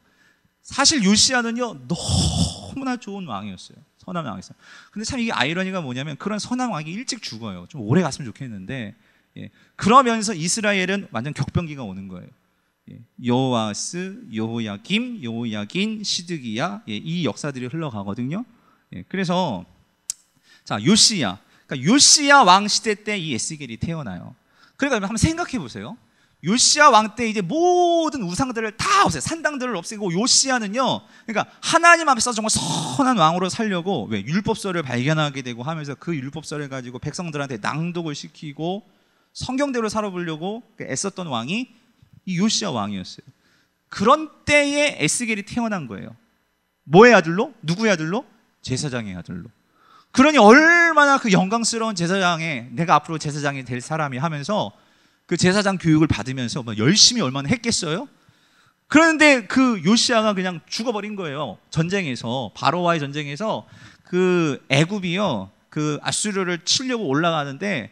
사실 요시아는요. 너무나 좋은 왕이었어요. 선한 왕에서. 근데 참 이게 아이러니가 뭐냐면 그런 선한 왕이 일찍 죽어요. 좀 오래 갔으면 좋겠는데 예. 그러면서 이스라엘은 완전 격변기가 오는 거예요. 예. 여호아스, 여호야김, 여호야긴, 시드기야 예. 이 역사들이 흘러가거든요. 예. 그래서 자 요시야, 그러니까 요시야 왕 시대 때 이 에스겔이 태어나요. 그러니까 한번 생각해 보세요. 요시아 왕 때 이제 모든 우상들을 다 없애요. 산당들을 없애고 요시아는요. 그러니까 하나님 앞에서 정말 선한 왕으로 살려고 왜 율법서를 발견하게 되고 하면서 그 율법서를 가지고 백성들한테 낭독을 시키고 성경대로 살아보려고 그 애썼던 왕이 이 요시아 왕이었어요. 그런 때에 에스겔이 태어난 거예요. 뭐의 아들로? 누구의 아들로? 제사장의 아들로. 그러니 얼마나 그 영광스러운 제사장에 내가 앞으로 제사장이 될 사람이 하면서 그 제사장 교육을 받으면서 뭐 열심히 얼마나 했겠어요? 그런데 그 요시아가 그냥 죽어버린 거예요. 전쟁에서 바로와의 전쟁에서 그 애굽이요 그 아수르를 치려고 올라가는데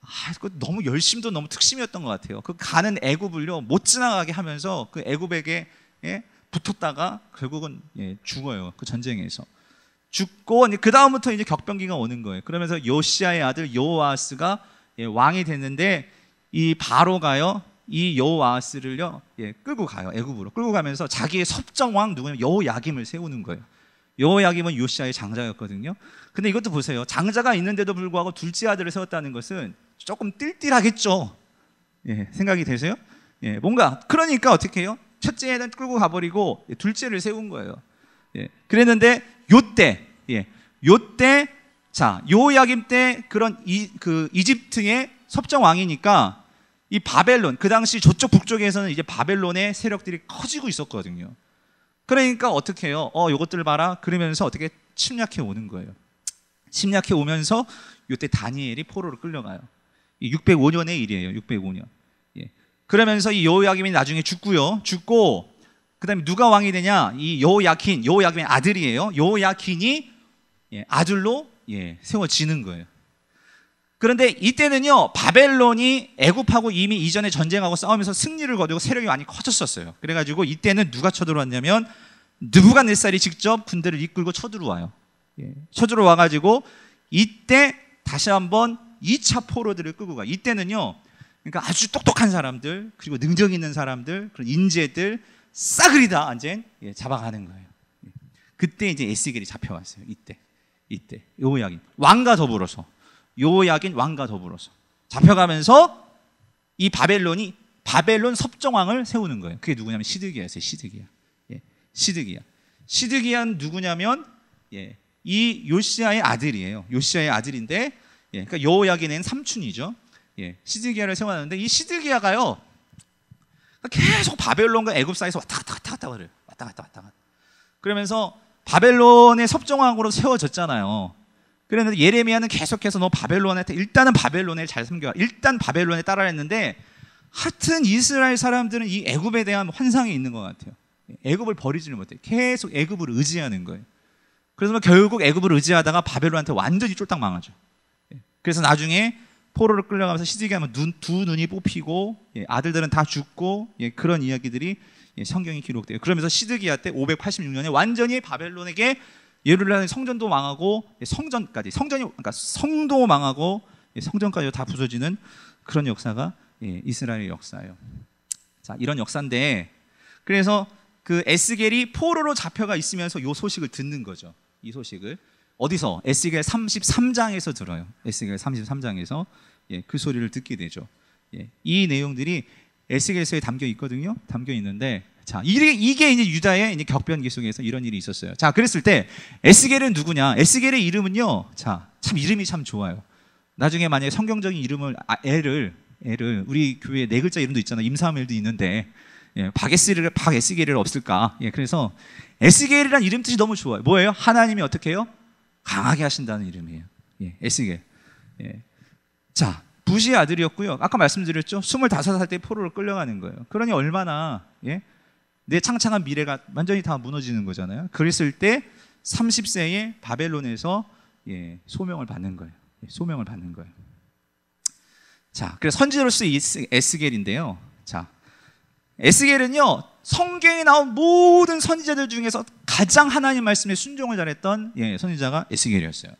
아, 그 너무 열심도 너무 특심이었던 것 같아요. 그 가는 애굽을요 못 지나가게 하면서 그 애굽에게 예, 붙었다가 결국은 예, 죽어요 그 전쟁에서 죽고 그 다음부터 이제 격변기가 오는 거예요. 그러면서 요시아의 아들 요아스가 예, 왕이 됐는데 이 바로가요 이 여호아스를요 예, 끌고 가요 애굽으로 끌고 가면서 자기의 섭정왕 누구냐면 여호야김을 세우는 거예요. 여호야김은 요시아의 장자였거든요. 근데 이것도 보세요. 장자가 있는데도 불구하고 둘째 아들을 세웠다는 것은 조금 띨띨하겠죠. 예, 생각이 되세요? 예, 뭔가 그러니까 어떻게 해요? 첫째는 끌고 가버리고 둘째를 세운 거예요. 예, 그랬는데 요때 예, 요 때 자 요야김 때 그런 이 그 이집트의 섭정 왕이니까 이 바벨론 그 당시 저쪽 북쪽에서는 이제 바벨론의 세력들이 커지고 있었거든요. 그러니까 어떻게 해요? 어, 요것들 봐라. 그러면서 어떻게 침략해 오는 거예요. 침략해 오면서 요때 다니엘이 포로로 끌려가요. 605년의 일이에요. 605년. 예. 그러면서 이 여호야김이 나중에 죽고요. 죽고 그다음에 누가 왕이 되냐? 이 여호야킨, 여호야김의 아들이에요. 여호야킨이 예, 아들로 예, 세워지는 거예요. 그런데 이때는요 바벨론이 애굽하고 이미 이전에 전쟁하고 싸우면서 승리를 거두고 세력이 많이 커졌었어요. 그래가지고 이때는 누가 쳐들어왔냐면 누부갓네살이 직접 군대를 이끌고 쳐들어와요. 예, 쳐들어와가지고 이때 다시 한번 2차 포로들을 끌고 가. 이때는요 그러니까 아주 똑똑한 사람들 그리고 능력 있는 사람들 그런 인재들 싸그리 다 이제 예, 잡아가는 거예요. 예. 그때 이제 에스겔이 잡혀왔어요. 이때 이때 요 이야기 왕과 더불어서 요약인 왕과 더불어서 잡혀가면서 이 바벨론이 바벨론 섭정왕을 세우는 거예요. 그게 누구냐면 시드기야요 시드기야. 예. 시드기야. 시드기야는 누구냐면 예. 이 요시아의 아들이에요. 요시아의 아들인데 예. 그러니까 여호야기 삼촌이죠. 예. 시드기야를 세웠는데 이 시드기야가요. 그러니까 계속 바벨론과 애굽 사이에서 왔다 갔다 왔다 갔다 그래요. 왔다 갔다 왔다 갔다. 그러면서 바벨론의 섭정왕으로 세워졌잖아요. 그런데 예레미야는 계속해서 너 바벨론한테 일단은 바벨론에 잘 섬겨. 일단 바벨론에 따라 했는데 하여튼 이스라엘 사람들은 이 애굽에 대한 환상이 있는 것 같아요. 애굽을 버리지를 못해. 계속 애굽을 의지하는 거예요. 그래서 결국 애굽을 의지하다가 바벨론한테 완전히 쫄딱 망하죠. 예. 그래서 나중에 포로를 끌려가면서 시집이 하면 뭐 눈, 두 눈이 뽑히고 예, 아들들은 다 죽고 예, 그런 이야기들이 예, 성경이 기록돼요. 그러면서 시드기야 때 586년에 완전히 바벨론에게 예루살렘 성전도 망하고 성전까지 성전이 그러니까 성도 망하고 성전까지 다 부서지는 그런 역사가 예, 이스라엘 역사예요. 자 이런 역사인데 그래서 그 에스겔이 포로로 잡혀가 있으면서 요 소식을 듣는 거죠. 이 소식을 어디서 에스겔 33장에서 들어요. 에스겔 33장에서 예, 그 소리를 듣게 되죠. 예, 이 내용들이 에스겔서에 담겨 있거든요. 담겨 있는데 자, 이게, 이게 이제 유다의 이제 격변기 속에서 이런 일이 있었어요. 자, 그랬을 때 에스겔은 누구냐? 에스겔의 이름은요. 자, 참 이름이 참 좋아요. 나중에 만약에 성경적인 이름을 아, 애를 애를 우리 교회 네 글자 이름도 있잖아요. 임사멜도 있는데 예, 박에스겔을 박에스겔을 없을까? 예, 그래서 에스겔이란 이름 뜻이 너무 좋아요. 뭐예요? 하나님이 어떻게 해요? 강하게 하신다는 이름이에요. 예, 에스겔. 예. 자, 부시의 아들이었고요. 아까 말씀드렸죠. 25살 때 포로로 끌려가는 거예요. 그러니 얼마나 예? 내 창창한 미래가 완전히 다 무너지는 거잖아요. 그랬을 때 30세에 바벨론에서 예, 소명을 받는 거예요. 예, 소명을 받는 거예요. 자, 그래서 선지자로서 에스겔인데요. 자, 에스겔은요 성경에 나온 모든 선지자들 중에서 가장 하나님 말씀에 순종을 잘했던 예, 선지자가 에스겔이었어요.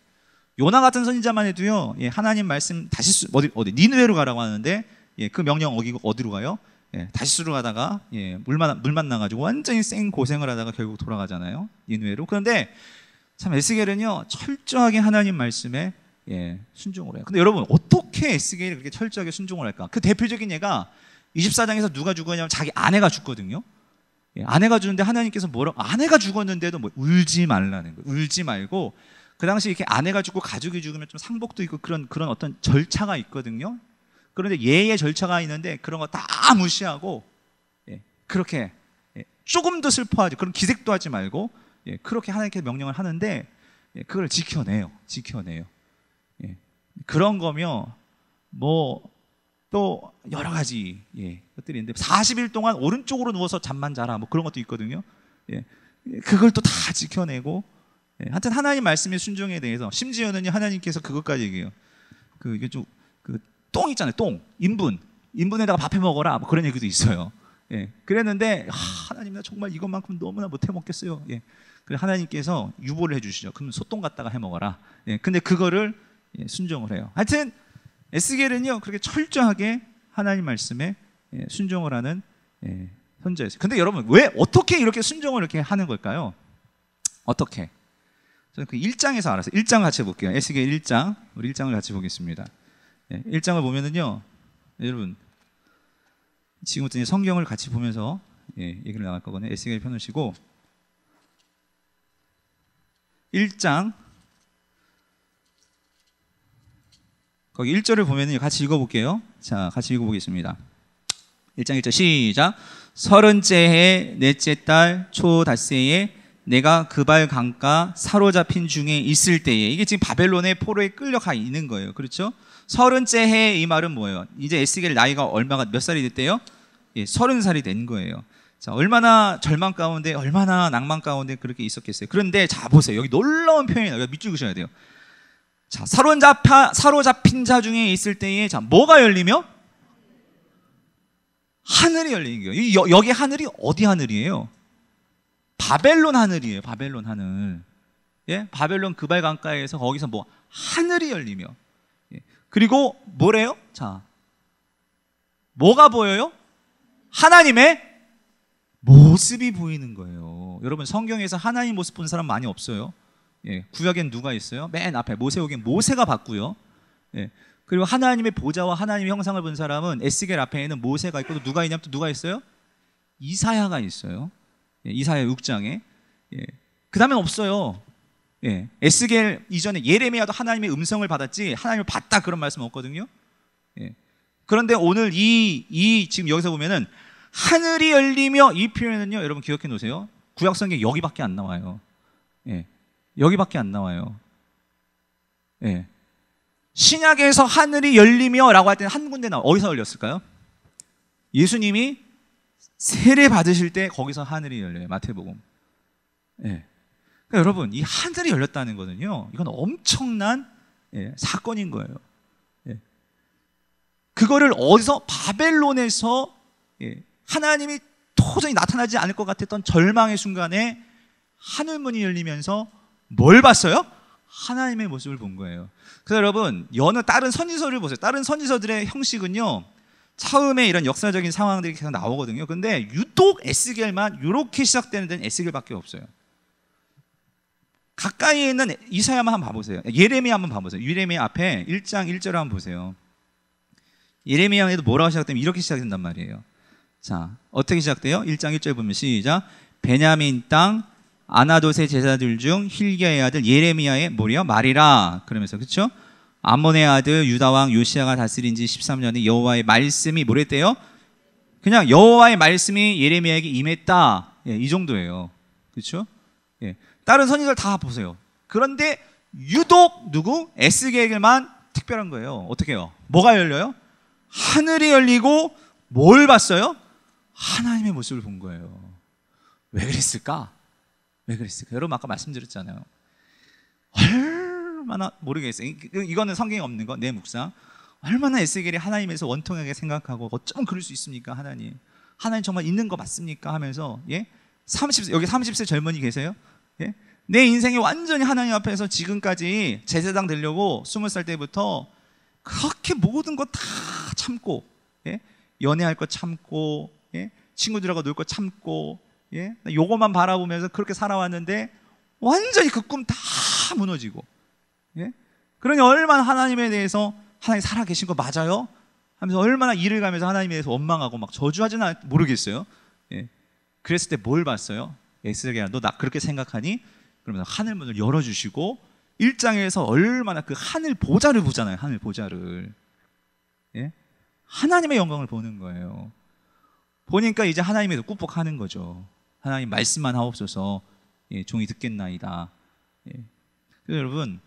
요나 같은 선지자만 해도요, 예, 하나님 말씀 다시 어디 어디 니누에로 가라고 하는데 예, 그 명령 어디로 가요? 예, 다시 수루하다가 예, 물만 물 만나가지고 완전히 생 고생을 하다가 결국 돌아가잖아요 인외로 그런데 참 에스겔은요 철저하게 하나님 말씀에 예, 순종을 해요. 근데 여러분 어떻게 에스겔이 그렇게 철저하게 순종을 할까? 그 대표적인 예가 24장에서 누가 죽었냐면 자기 아내가 죽거든요. 예, 아내가 죽는데 하나님께서 뭐라고 아내가 죽었는데도 뭐 울지 말라는 거예요. 울지 말고 그 당시 이렇게 아내가 죽고 가족이 죽으면 좀 상복도 있고 그런 그런 어떤 절차가 있거든요. 그런데 예의 절차가 있는데 그런 거 다 무시하고 예, 그렇게 예, 조금도 슬퍼하지 그런 기색도 하지 말고 예, 그렇게 하나님께 명령을 하는데 예, 그걸 지켜내요, 지켜내요. 예, 그런 거며 뭐 또 여러 가지 예, 것들이 있는데 40일 동안 오른쪽으로 누워서 잠만 자라 뭐 그런 것도 있거든요. 그걸 또 다 지켜내고 하여튼 하나님 말씀의 순종에 대해서 심지어는 하나님께서 그것까지 얘기해요. 그 이게 좀똥 있잖아요. 똥. 인분. 인분에다가 밥해 먹어라. 뭐 그런 얘기도 있어요. 예. 그랬는데 하나님 나 정말 이것만큼 너무나 못해 먹겠어요. 예. 그래 하나님께서 유보를 해 주시죠. 그럼 소똥 갖다가 해 먹어라. 예. 근데 그거를 예, 순종을 해요. 하여튼 에스겔은요. 그렇게 철저하게 하나님 말씀에 예, 순종을 하는 예, 선자였어요. 근데 여러분 왜 어떻게 이렇게 순종을 이렇게 하는 걸까요? 어떻게? 저는 그 1장에서 알았어요. 1장 같이 볼게요. 에스겔 1장. 우리 1장을 같이 보겠습니다. 1장을 보면은요, 여러분 지금부터 성경을 같이 보면서 예, 얘기를 나갈 거거든요. 에스겔 펴놓으시고 1장 거기 1절을 보면은 같이 읽어볼게요. 자, 같이 읽어보겠습니다. 1장 1절 시작. 서른째 해 넷째 달 초닷새에 내가 그발 강가 사로잡힌 중에 있을 때에 이게 지금 바벨론의 포로에 끌려가 있는 거예요. 그렇죠? 서른째 해에 이 말은 뭐예요? 이제 에스겔 나이가 얼마가 몇 살이 됐대요? 예, 서른 살이 된 거예요. 자, 얼마나 절망 가운데, 얼마나 낭만 가운데 그렇게 있었겠어요. 그런데 자 보세요. 여기 놀라운 표현이 나와요. 밑줄 그셔야 돼요. 자, 사로잡혀, 사로잡힌 자 중에 있을 때에 자, 뭐가 열리며? 하늘이 열리는 거예요. 여기 하늘이 어디 하늘이에요? 바벨론 하늘이에요. 바벨론 하늘. 예? 바벨론 그 발 강가에서 거기서 뭐 하늘이 열리며 그리고 뭐래요? 자, 뭐가 보여요? 하나님의 모습이 보이는 거예요. 여러분 성경에서 하나님 모습 본 사람 많이 없어요. 예, 구약엔 누가 있어요? 맨 앞에 모세오겐 모세가 봤고요. 예, 그리고 하나님의 보좌와 하나님의 형상을 본 사람은 에스겔 앞에는 모세가 있고 또 누가 있냐면 또 누가 있어요? 이사야가 있어요. 예, 이사야 6장에. 예, 그 다음엔 없어요. 예, 에스겔 이전에 예레미야도 하나님의 음성을 받았지 하나님을 봤다 그런 말씀 없거든요. 예, 그런데 오늘 이, 이 지금 여기서 보면은 하늘이 열리며 이 표현은요 여러분 기억해 놓으세요. 구약성경 여기밖에 안 나와요. 예, 여기밖에 안 나와요. 예, 신약에서 하늘이 열리며라고 할 때는 한 군데 나와. 어디서 열렸을까요? 예수님이 세례 받으실 때 거기서 하늘이 열려요. 마태복음. 예. 그러니까 여러분 이 하늘이 열렸다는 거는요 이건 엄청난 예, 사건인 거예요. 예. 그거를 어디서 바벨론에서 예, 하나님이 도저히 나타나지 않을 것 같았던 절망의 순간에 하늘 문이 열리면서 뭘 봤어요? 하나님의 모습을 본 거예요. 그래서 여러분 여느 다른 선지서를 보세요. 다른 선지서들의 형식은요. 처음에 이런 역사적인 상황들이 계속 나오거든요. 근데 유독 에스겔만 이렇게 시작되는 데는 에스겔밖에 없어요. 가까이 에 있는 이사야만 한번 봐보세요. 예레미야 한번 봐보세요. 예레미야 앞에 1장 1절 한번 보세요. 예레미야에도 뭐라고 시작되면 이렇게 시작된단 말이에요. 자, 어떻게 시작돼요? 1장 1절 보면 시작. 베냐민 땅 아나돗의 제자들 중 힐기야의 아들 예레미야의 뭐리요? 말이라. 그러면서 그렇죠? 아몬의 아들 유다 왕요시야가 다스린 지 13년에 여호와의 말씀이 뭐랬대요? 그냥 여호와의 말씀이 예레미야에게 임했다. 예, 이 정도예요. 그렇죠? 예. 다른 선지자를 다 보세요. 그런데 유독 누구? 에스겔에게만 특별한 거예요. 어떻게 해요? 뭐가 열려요? 하늘이 열리고 뭘 봤어요? 하나님의 모습을 본 거예요. 왜 그랬을까? 왜 그랬을까? 여러분 아까 말씀드렸잖아요. 얼마나 모르겠어요. 그, 이거는 성경에 없는 거내 묵상. 얼마나 에스겔이 하나님에서 원통하게 생각하고 어쩜 그럴 수 있습니까 하나님? 하나님 정말 있는 거 맞습니까? 하면서 예 30, 여기 30세 젊은이 계세요? 예? 내 인생이 완전히 하나님 앞에서 지금까지 제사장 되려고 스무 살 때부터 그렇게 모든 거 다 참고 예? 연애할 거 참고 예? 친구들하고 놀 거 참고 예? 요것만 바라보면서 그렇게 살아왔는데 완전히 그 꿈 다 무너지고 예? 그러니 얼마나 하나님에 대해서 하나님 살아계신 거 맞아요? 하면서 얼마나 일을 가면서 하나님에 대해서 원망하고 막 저주하지는 모르겠어요. 예. 그랬을 때 뭘 봤어요? 에스겔아 너나 그렇게 생각하니? 그러면서 하늘 문을 열어주시고 1장에서 얼마나 그 하늘 보좌를 보잖아요. 하늘 보좌를. 예? 하나님의 영광을 보는 거예요. 보니까 이제 하나님에서 꾹뻑하는 거죠. 하나님 말씀만 하옵소서 예, 종이 듣겠나이다. 예. 그래서 여러분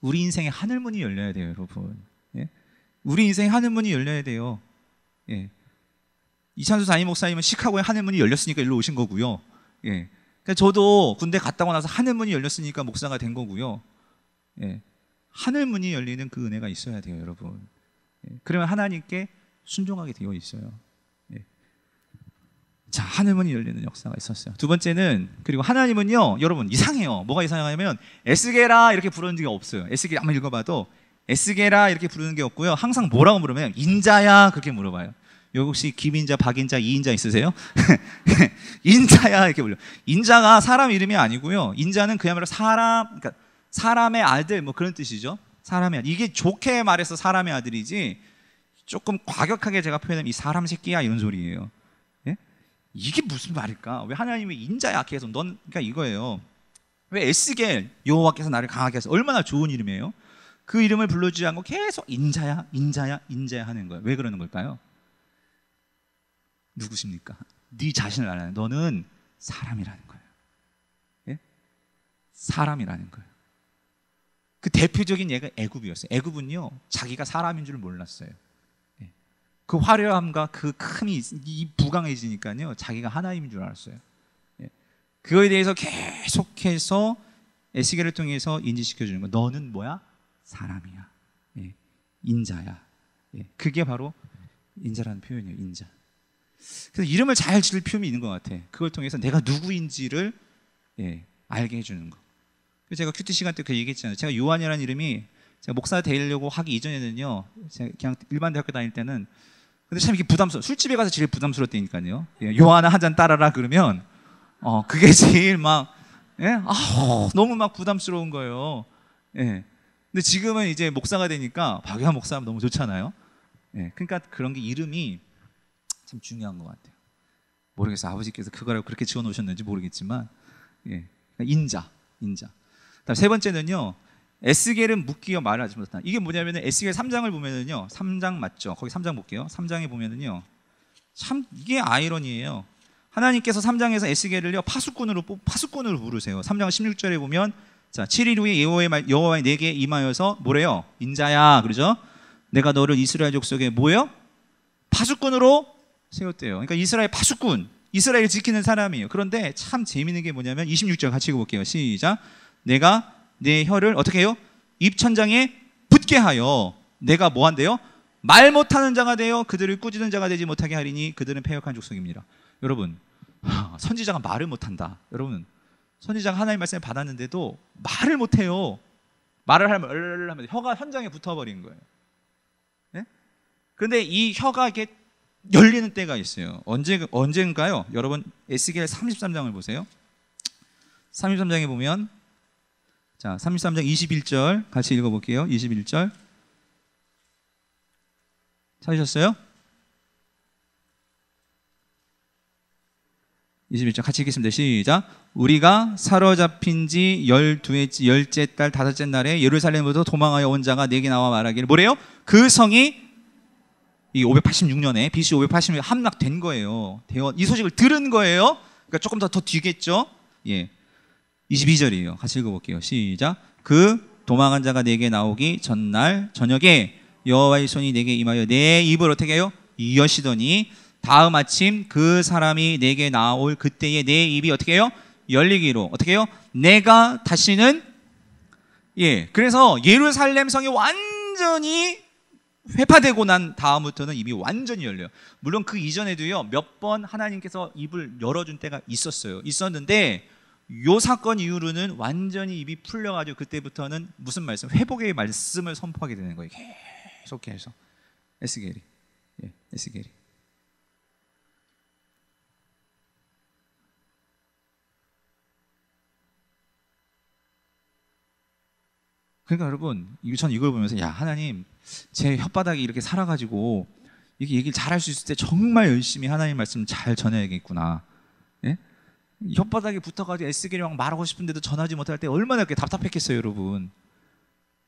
우리 인생의 하늘 문이 열려야 돼요, 여러분. 예? 우리 인생의 하늘 문이 열려야 돼요. 예. 이찬수 담임 목사님은 시카고에 하늘 문이 열렸으니까 일로 오신 거고요. 예. 그러니까 저도 군대 갔다 고 나서 하늘문이 열렸으니까 목사가 된 거고요. 예. 하늘문이 열리는 그 은혜가 있어야 돼요, 여러분. 예. 그러면 하나님께 순종하게 되어 있어요. 예. 자, 하늘문이 열리는 역사가 있었어요. 두 번째는 그리고 하나님은요, 여러분 이상해요. 뭐가 이상하냐면 에스게라 이렇게 부르는 게 없어요. 에스게라 한번 읽어봐도 에스게라 이렇게 부르는 게 없고요. 항상 뭐라고 물으면 인자야 그렇게 물어봐요. 여기 혹시 김인자, 박인자, 이인자 있으세요? (laughs) 인자야 이렇게 불려. 인자가 사람 이름이 아니고요. 인자는 그야말로 사람, 그러니까 사람의 아들 뭐 그런 뜻이죠. 사람의 아들. 이게 좋게 말해서 사람의 아들이지. 조금 과격하게 제가 표현하면 이 사람 새끼야 이런 소리예요. 예? 이게 무슨 말일까? 왜 하나님이 인자야 계속 넌 그러니까 이거예요. 왜 에스겔 여호와께서 나를 강하게 해서 얼마나 좋은 이름이에요. 그 이름을 불러주지 않고 계속 인자야 인자야 인자야 하는 거예요. 왜 그러는 걸까요? 누구십니까? 네 자신을 알아요. 너는 사람이라는 거예요. 예? 사람이라는 거예요. 그 대표적인 예가 애굽이었어요. 애굽은요 자기가 사람인 줄 몰랐어요. 예. 그 화려함과 그 큼이 이 부강해지니까요 자기가 하나님인 줄 알았어요. 예. 그거에 대해서 계속해서 에스겔을 통해서 인지시켜 주는 거. 너는 뭐야? 사람이야. 예. 인자야. 예. 그게 바로 인자라는 표현이에요. 인자. 그래서 이름을 잘 지을 필요는 있는 것 같아. 그걸 통해서 내가 누구인지를 예, 알게 해주는 거. 그래서 제가 큐티 시간 때 그 얘기했잖아요. 제가 요한이라는 이름이 제가 목사 되려고 하기 이전에는요. 제가 그냥 일반 대학교 다닐 때는 근데 참 이게 부담스러워. 술집에 가서 제일 부담스러웠다니까요. 예, 요한아 한잔 따라라 그러면 어, 그게 제일 막 예? 아, 너무 막 부담스러운 거예요. 예. 근데 지금은 이제 목사가 되니까 박유한 목사 하면 너무 좋잖아요. 예. 그러니까 그런 게 이름이 참 중요한 것 같아요. 모르겠어요. 아버지께서 그거라고 그렇게 지어 놓으셨는지 모르겠지만 예. 그러니까 인자, 인자. 다음 세 번째는요. 에스겔은 묻기가 말을 하지 못한다. 이게 뭐냐면 은 에스겔 3장을 보면은요. 3장 맞죠? 거기 3장 볼게요. 3장에 보면은요. 참 이게 아이러니예요. 하나님께서 3장에서 에스겔을요. 파수꾼으로 파수꾼으로 부르세요. 3장 16절에 보면 자, 7일 후에 여호와의 말 여호와의 내게 임하여서 뭐래요? 인자야. 그러죠? 내가 너를 이스라엘 족속에 뭐예요? 파수꾼으로 세웠대요. 그러니까 이스라엘 파수꾼, 이스라엘 지키는 사람이에요. 그런데 참 재미있는 게 뭐냐면 26절 같이 읽어볼게요. 시작. 내가 내 혀를 어떻게 해요? 입천장에 붙게 하여 내가 뭐 한대요? 말 못하는 자가 되어 그들을 꾸짖는 자가 되지 못하게 하리니 그들은 폐역한 족속입니다. 여러분 (laughs) 선지자가 말을 못한다. 여러분 선지자가 하나님 말씀을 받았는데도 말을 못해요. 말을 하면 얼얼 하면 혀가 현장에 붙어버리는 거예요. 네? 그런데 이 혀가 이렇게 열리는 때가 있어요. 언제 언젠가요? 여러분 에스겔 33장을 보세요. 33장에 보면 자, 33장 21절 같이 읽어 볼게요. 21절. 찾으셨어요? 21절 같이 읽겠습니다. 시작. 우리가 사로잡힌 지 12째, 10째 달 다섯째 날에 예루살렘으로 도망하여 온 자가 내게 나와 말하기를 뭐래요? 그 성이 이 586년에 BC 586년에 함락된 거예요. 대원 이 소식을 들은 거예요. 그러니까 조금 더 더 뒤겠죠. 예. 22절이에요. 같이 읽어볼게요. 시작. 그 도망한 자가 내게 나오기 전날 저녁에 여호와의 손이 내게 임하여 내 입을 어떻게 해요? 여시더니 다음 아침 그 사람이 내게 나올 그때에 내 입이 어떻게 해요? 열리기로 어떻게 해요? 내가 다시는 예 그래서 예루살렘 성이 완전히 회파되고 난 다음부터는 입이 완전히 열려요. 물론 그 이전에도요, 몇 번 하나님께서 입을 열어준 때가 있었어요. 있었는데, 요 사건 이후로는 완전히 입이 풀려가지고 그때부터는 무슨 말씀? 회복의 말씀을 선포하게 되는 거예요. 계속해서. 에스겔이. 예, 에스겔이. 그러니까 여러분, 전 이걸 보면서, 야, 하나님, 제 혓바닥이 이렇게 살아가지고 이게 얘기를 잘 할 수 있을 때 정말 열심히 하나님 말씀 잘 전해야겠구나. 예? 혓바닥에 붙어가지고 애쓰기를 막 말하고 싶은데도 전하지 못할 때 얼마나 이렇게 답답했겠어요, 여러분.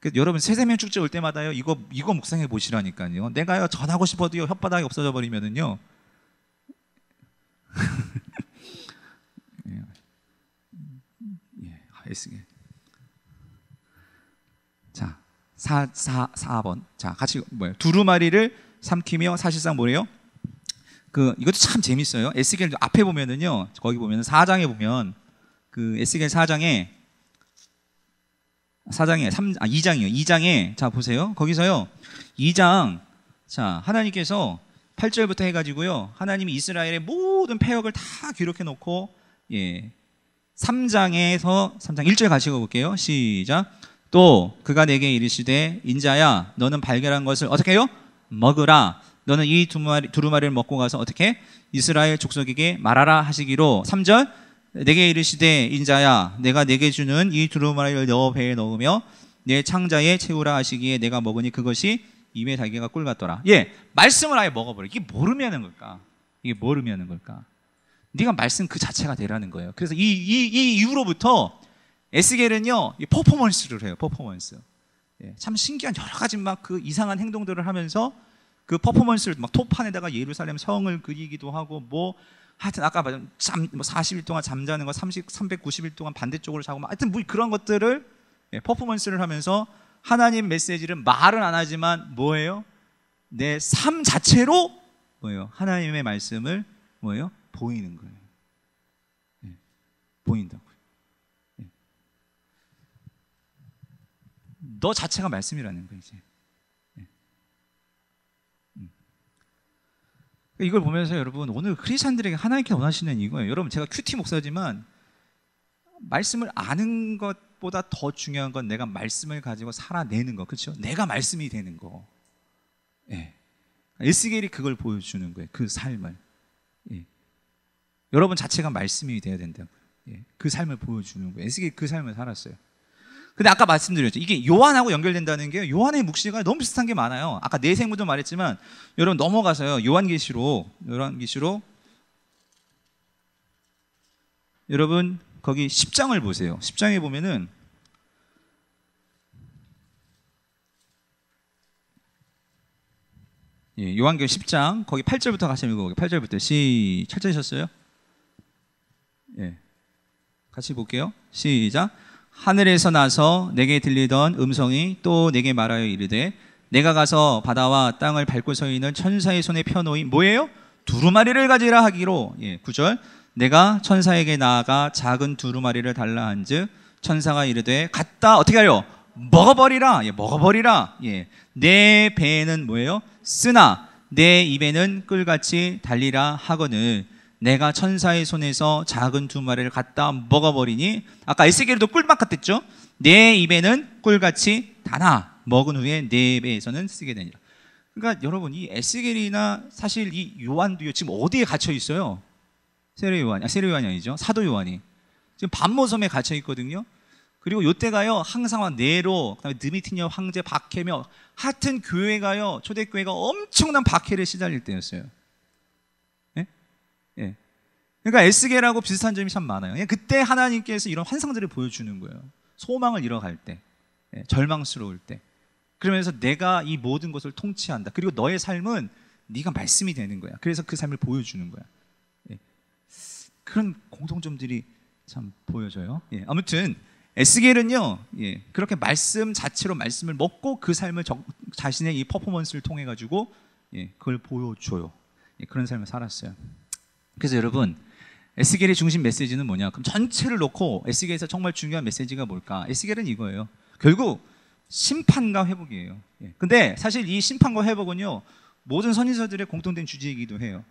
그러니까 여러분 세세면 축제 올 때마다요 이거 이거 묵상해 보시라니까요. 내가 전하고 싶어도요 혓바닥이 없어져 버리면은요. (laughs) 예, 애쓰게. 예, 4, 4, 4번. 자, 같이 뭐예요? 두루마리를 삼키며 사실상 뭐예요? 그 이것도 참 재밌어요. 에스겔 앞에 보면은요. 거기 보면 4장에 보면 그 에스겔 4장에 4장에 3 아, 2장이요. 2장에 자, 보세요. 거기서요. 2장 자, 하나님께서 8절부터 해 가지고요. 하나님이 이스라엘의 모든 패역을 다 기록해 놓고 예. 3장에서 3장 1절 같이 읽어 볼게요. 시작. 또 그가 내게 이르시되 인자야 너는 발견한 것을 어떻게 해요? 먹으라. 너는 이 두루마리를 먹고 가서 어떻게 이스라엘 족속에게 말하라 하시기로 3절 내게 이르시되 인자야 내가 내게 주는 이 두루마리를 너 배에 넣으며 내 창자에 채우라 하시기에 내가 먹으니 그것이 임의 달걀가꿀 같더라. 예, 말씀을 아예 먹어버려. 이게 뭘 의미하는 걸까? 이게 뭘 의미하는 걸까? 네가 말씀 그 자체가 되라는 거예요. 그래서 이, 이, 이 이후로부터 에스겔은요, 퍼포먼스를 해요, 퍼포먼스. 예, 참 신기한 여러 가지 막 그 이상한 행동들을 하면서 그 퍼포먼스를 막 토판에다가 예루살렘 성을 그리기도 하고 뭐 하여튼 아까 말한 뭐 40일 동안 잠자는 거 30, 390일 동안 반대쪽으로 자고 막 하여튼 뭐 그런 것들을 예, 퍼포먼스를 하면서 하나님 메시지를 말은 안 하지만 뭐예요? 내 삶 자체로 뭐예요? 하나님의 말씀을 뭐예요? 보이는 거예요. 예, 보인다 너 자체가 말씀이라는 거이 예. 음. 그러니까 이걸 보면서 여러분 오늘 크리스천들에게 하나님께 원하시는 이거예요. 여러분 제가 큐티 목사지만 말씀을 아는 것보다 더 중요한 건 내가 말씀을 가지고 살아내는 거, 그렇죠? 내가 말씀이 되는 거. 예. 에스겔이 그걸 보여주는 거예요. 그 삶을. 예. 여러분 자체가 말씀이 돼야 된다고. 예. 그 삶을 보여주는 거예요. 에스겔그 삶을 살았어요. 근데 아까 말씀드렸죠. 이게 요한하고 연결된다는 게 요한의 묵시가 너무 비슷한 게 많아요. 아까 내생무도 네 말했지만 여러분 넘어가서요. 요한계시로요한계시로 여러분 거기 10장을 보세요. 10장에 보면은 예, 요한계시록 10장 거기 8절부터 같이 읽어보게. 8절부터 시 찾으셨어요? 예. 같이 볼게요. 시작. 하늘에서 나서 내게 들리던 음성이 또 내게 말하여 이르되 내가 가서 바다와 땅을 밟고 서 있는 천사의 손에 펴놓인 뭐예요? 두루마리를 가지라 하기로 예, 9절 내가 천사에게 나아가 작은 두루마리를 달라 한즉 천사가 이르되 갔다 어떻게 하려 먹어버리라 예, 먹어버리라 예, 내 배에는 뭐예요? 쓰나 내 입에는 꿀같이 달리라 하거늘 내가 천사의 손에서 작은 두 마리를 갖다 먹어버리니 아까 에스겔도 꿀맛 같았죠? 내 입에는 꿀같이 다나 먹은 후에 내 배에서는 쓰게 되니라. 그러니까 여러분 이 에스겔이나 사실 이 요한도요 지금 어디에 갇혀 있어요? 세례 요한이 아, 세례 요한이 아니죠 사도 요한이 지금 반모섬에 갇혀 있거든요. 그리고 요때가요 항상 네로 그다음에 드미티니아 황제 박해며 하여튼 교회가요 초대교회가 엄청난 박해를 시달릴 때였어요. 그러니까 에스겔하고 비슷한 점이 참 많아요. 그때 하나님께서 이런 환상들을 보여주는 거예요. 소망을 잃어갈 때, 예, 절망스러울 때. 그러면서 내가 이 모든 것을 통치한다. 그리고 너의 삶은 네가 말씀이 되는 거야. 그래서 그 삶을 보여주는 거야. 예. 그런 공통점들이 참 보여져요. 예, 아무튼 에스겔은요 그렇게 말씀 자체로 말씀을 먹고 그 삶을 자신의 이 퍼포먼스를 통해 가지고 그걸 보여줘요. 그런 삶을 살았어요. 그래서 여러분 에스겔의 중심 메시지는 뭐냐? 그럼 전체를 놓고 에스겔에서 정말 중요한 메시지가 뭘까? 에스겔은 이거예요. 결국 심판과 회복이에요. 예. 근데 사실 이 심판과 회복은요 모든 선인서들의 공통된 주제이기도 해요.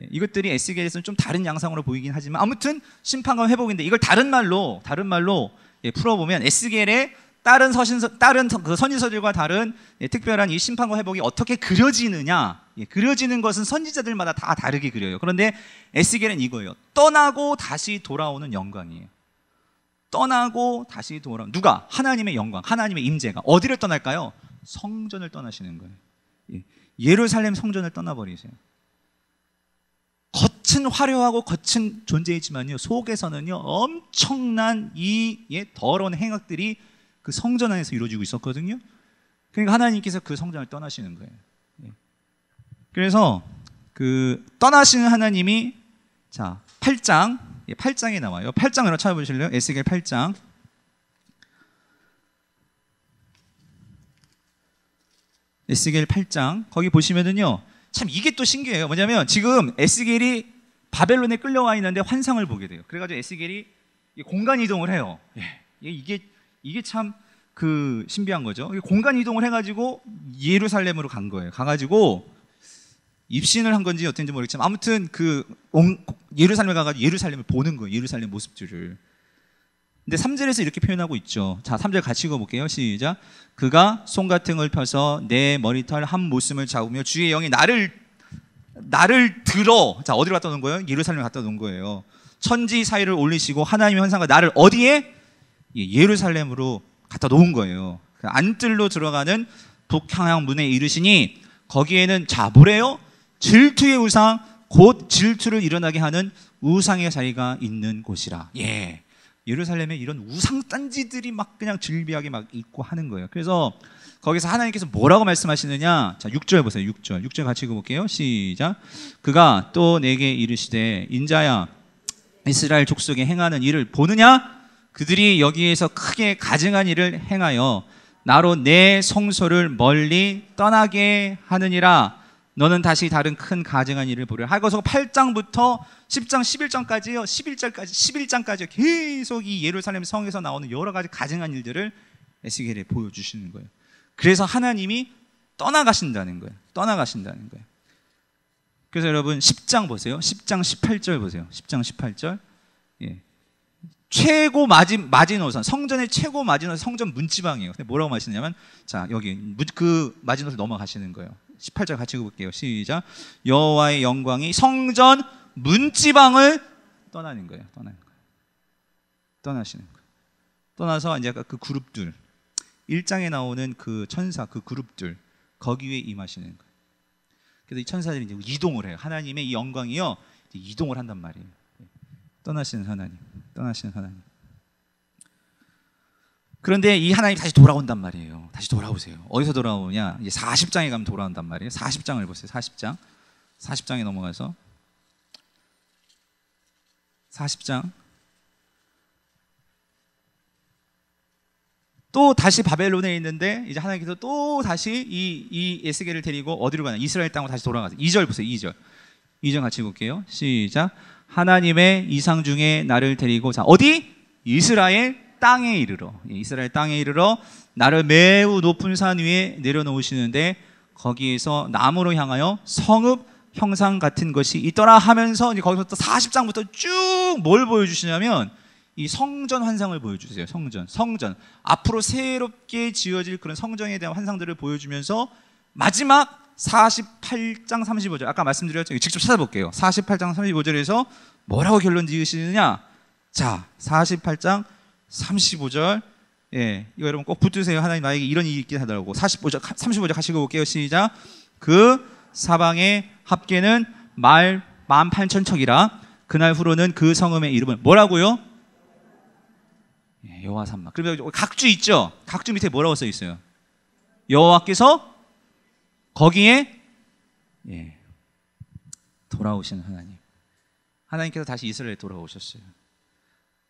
예. 이것들이 에스겔에서는 좀 다른 양상으로 보이긴 하지만 아무튼 심판과 회복인데 이걸 다른 말로 다른 말로 예, 풀어보면 에스겔의 다른 서신서 다른 그 선지서들과 다른 예, 특별한 이 심판과 회복이 어떻게 그려지느냐 예, 그려지는 것은 선지자들마다 다 다르게 그려요. 그런데 에스겔은 이거예요. 떠나고 다시 돌아오는 영광이에요. 떠나고 다시 돌아 오는 누가 하나님의 영광, 하나님의 임재가 어디를 떠날까요? 성전을 떠나시는 거예요. 예, 예루살렘 성전을 떠나버리세요. 겉은 화려하고 겉은 존재이지만요 속에서는요 엄청난 이 예, 더러운 행악들이 그 성전 안에서 이루어지고 있었거든요. 그러니까 하나님께서 그 성전을 떠나시는 거예요. 예. 그래서 그 떠나시는 하나님이 자 8장 8장에 예, 나와요. 8장으로 찾아보실래요? 에스겔 8장. 에스겔 8장 거기 보시면은요 참 이게 또 신기해요 뭐냐면 지금 에스겔이 바벨론에 끌려와 있는데 환상을 보게 돼요 그래가지고 에스겔이 공간 이동을 해요 예. 이게 이게 참 그 신비한 거죠. 공간 이동을 해가지고 예루살렘으로 간 거예요. 가가지고 입신을 한 건지 어땠지 모르겠지만 아무튼 그 예루살렘에 가가지고 예루살렘을 보는 거예요. 예루살렘 모습들을. 근데 3절에서 이렇게 표현하고 있죠. 자, 3절 같이 읽어볼게요. 시작. 그가 손 같은 걸 펴서 내 머리털 한 모습을 잡으며 주의 영이 나를 나를 들어. 자, 어디로 갖다 놓은 거예요? 예루살렘에 갖다 놓은 거예요. 천지 사이를 올리시고 하나님의 현상과 나를 어디에 예루살렘으로 갖다 놓은 거예요. 그 안뜰로 들어가는 북향향 문에 이르시니 거기에는 자 뭐래요? 질투의 우상 곧 질투를 일어나게 하는 우상의 자리가 있는 곳이라. 예. 예루살렘에 이런 우상 단지들이 막 그냥 즐비하게 막 있고 하는 거예요. 그래서 거기서 하나님께서 뭐라고 말씀하시느냐? 자, 6절 보세요. 6절. 6절 같이 읽어 볼게요. 시작. 그가 또 내게 이르시되 인자야 이스라엘 족속에 행하는 일을 보느냐? 그들이 여기에서 크게 가증한 일을 행하여 나로 내 성소를 멀리 떠나게 하느니라 너는 다시 다른 큰 가증한 일을 보려 하고서 8장부터 10장 11장까지요 11절까지 11장까지 계속 이 예루살렘 성에서 나오는 여러 가지 가증한 일들을 에스겔에 보여주시는 거예요 그래서 하나님이 떠나가신다는 거예요 떠나가신다는 거예요 그래서 여러분 10장 보세요 10장 18절 보세요 10장 18절 최고 마진, 마지노선, 성전의 최고 마지노선, 성전 문지방이에요. 근데 뭐라고 말씀냐면 자, 여기 그 마지노선 넘어가시는 거예요. 18절 같이 볼게요. 시작. 여와의 영광이 성전 문지방을 떠나는 거예요. 떠나는 거예요. 떠나시는 거예요. 떠나서 이제 아까 그 그룹들 1장에 나오는 그 천사 그 그룹들 거기 에 임하시는 거예요. 그래서 이 천사들이 이제 이동을 해요. 하나님의 이 영광이요. 이동을 한단 말이에요. 예. 떠나시는 하나님. 떠나시는 하나님. 그런데 이 하나님 다시 돌아온단 말이에요. 다시 돌아오세요. 어디서 돌아오냐? 이제 40장에 가면 돌아온단 말이에요. 40장을 보세요. 40장. 40장에 넘어가서 40장 또 다시 바벨론에 있는데 이제 하나님께서 또 다시 이, 이 에스겔을 데리고 어디로 가냐 이스라엘 땅으로 다시 돌아가서 2절 보세요 2절 2절 같이 볼게요 시작 하나님의 이상 중에 나를 데리고 자 어디 이스라엘 땅에 이르러 예, 이스라엘 땅에 이르러 나를 매우 높은 산 위에 내려놓으시는데 거기에서 나무로 향하여 성읍 형상 같은 것이 있더라 하면서 이제 거기서부터 40장부터 쭉 뭘 보여주시냐면 이 성전 환상을 보여주세요. 성전, 성전 앞으로 새롭게 지어질 그런 성전에 대한 환상들을 보여주면서 마지막 48장 35절 아까 말씀드렸죠. 직접 찾아볼게요. 48장 35절에서 뭐라고 결론 지으시느냐? 자, 48장 35절 예, 이거 여러분 꼭 붙으세요. 하나님 나에게 이런 일이 있긴 하더라고. 45절 35절 가시고 볼게요. 시작. 그 사방의 합계는 말 18,000척이라 그날 후로는 그 성음의 이름은 뭐라고요? 예, 여호와 삼마. 그러면 각주 있죠? 각주 밑에 뭐라고 써 있어요? 여호와께서 거기에 예, 돌아오신 하나님. 하나님께서 다시 이스라엘에 돌아오셨어요.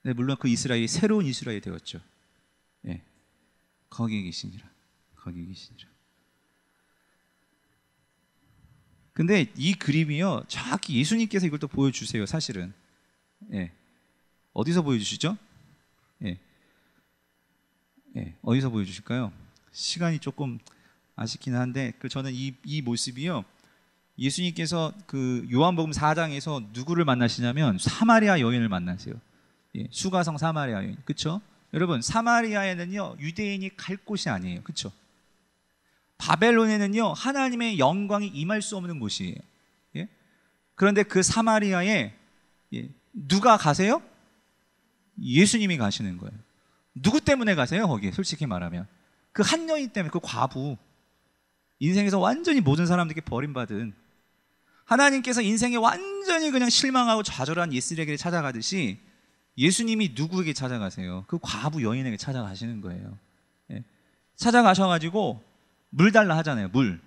네, 물론 그 이스라엘이 새로운 이스라엘이 되었죠. 예, 거기 계시니라. 거기 계시니라. 근데 이 그림이요, 정확히 예수님께서 이걸 또 보여주세요. 사실은 예, 어디서 보여주시죠? 예, 예 어디서 보여주실까요? 시간이 조금 아쉽긴 한데 그 저는 이, 이 모습이요. 예수님께서 그 요한복음 4장에서 누구를 만나시냐면 사마리아 여인을 만나세요. 예, 수가성 사마리아 여인. 그렇죠? 여러분, 사마리아에는요. 유대인이 갈 곳이 아니에요. 그렇죠? 바벨론에는요. 하나님의 영광이 임할 수 없는 곳이에요. 예? 그런데 그 사마리아에 예, 누가 가세요? 예수님이 가시는 거예요. 누구 때문에 가세요? 거기 솔직히 말하면 그 한 여인 때문에 그 과부 인생에서 완전히 모든 사람들에게 버림받은 하나님께서 인생에 완전히 그냥 실망하고 좌절한 예수에게 찾아가듯이 예수님이 누구에게 찾아가세요? 그 과부 여인에게 찾아가시는 거예요. 예. 찾아가셔가지고 물 달라 하잖아요. 물,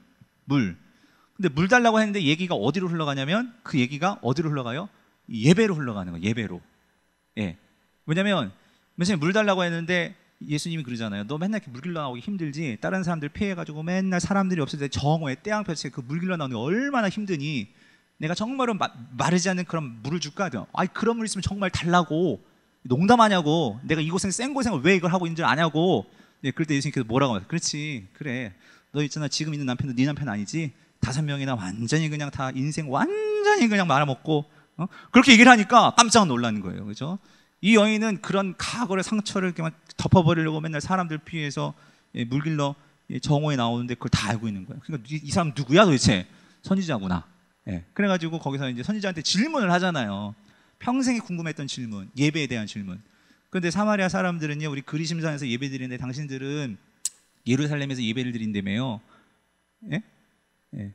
물. 근데 물 달라고 했는데 얘기가 어디로 흘러가냐면 그 얘기가 어디로 흘러가요? 예배로 흘러가는 거예요. 예배로. 예. 왜냐면 무슨 물 달라고 했는데 예수님이 그러잖아요. 너 맨날 이렇게 물길러 나오기 힘들지. 다른 사람들 피해가지고 맨날 사람들이 없을 때 정오에 태양볕에 그 물길러 나오는 게 얼마나 힘드니. 내가 정말로 마, 마르지 않는 그런 물을 줄까? 아이 그런 물 있으면 정말 달라고. 농담하냐고. 내가 이 고생 센 고생을 왜 이걸 하고 있는 줄 아냐고. 네, 그럴 때 예수님께서 뭐라고 하세요? 그렇지. 그래. 너 있잖아. 지금 있는 남편도 네 남편 아니지. 다섯 명이나 완전히 그냥 다 인생 완전히 그냥 말아먹고 어? 그렇게 얘기를 하니까 깜짝 놀라는 거예요. 그죠? 이 여인은 그런 과거의 상처를 그냥 덮어버리려고 맨날 사람들 피해서 예, 물길러 예, 정오에 나오는데 그걸 다 알고 있는 거예요. 그러니까 이 사람 누구야 도대체? 선지자구나. 예. 그래가지고 거기서 이제 선지자한테 질문을 하잖아요. 평생에 궁금했던 질문, 예배에 대한 질문. 그런데 사마리아 사람들은요, 우리 그리심산에서 예배 드리는데 당신들은 예루살렘에서 예배를 드린다며요. 예? 예.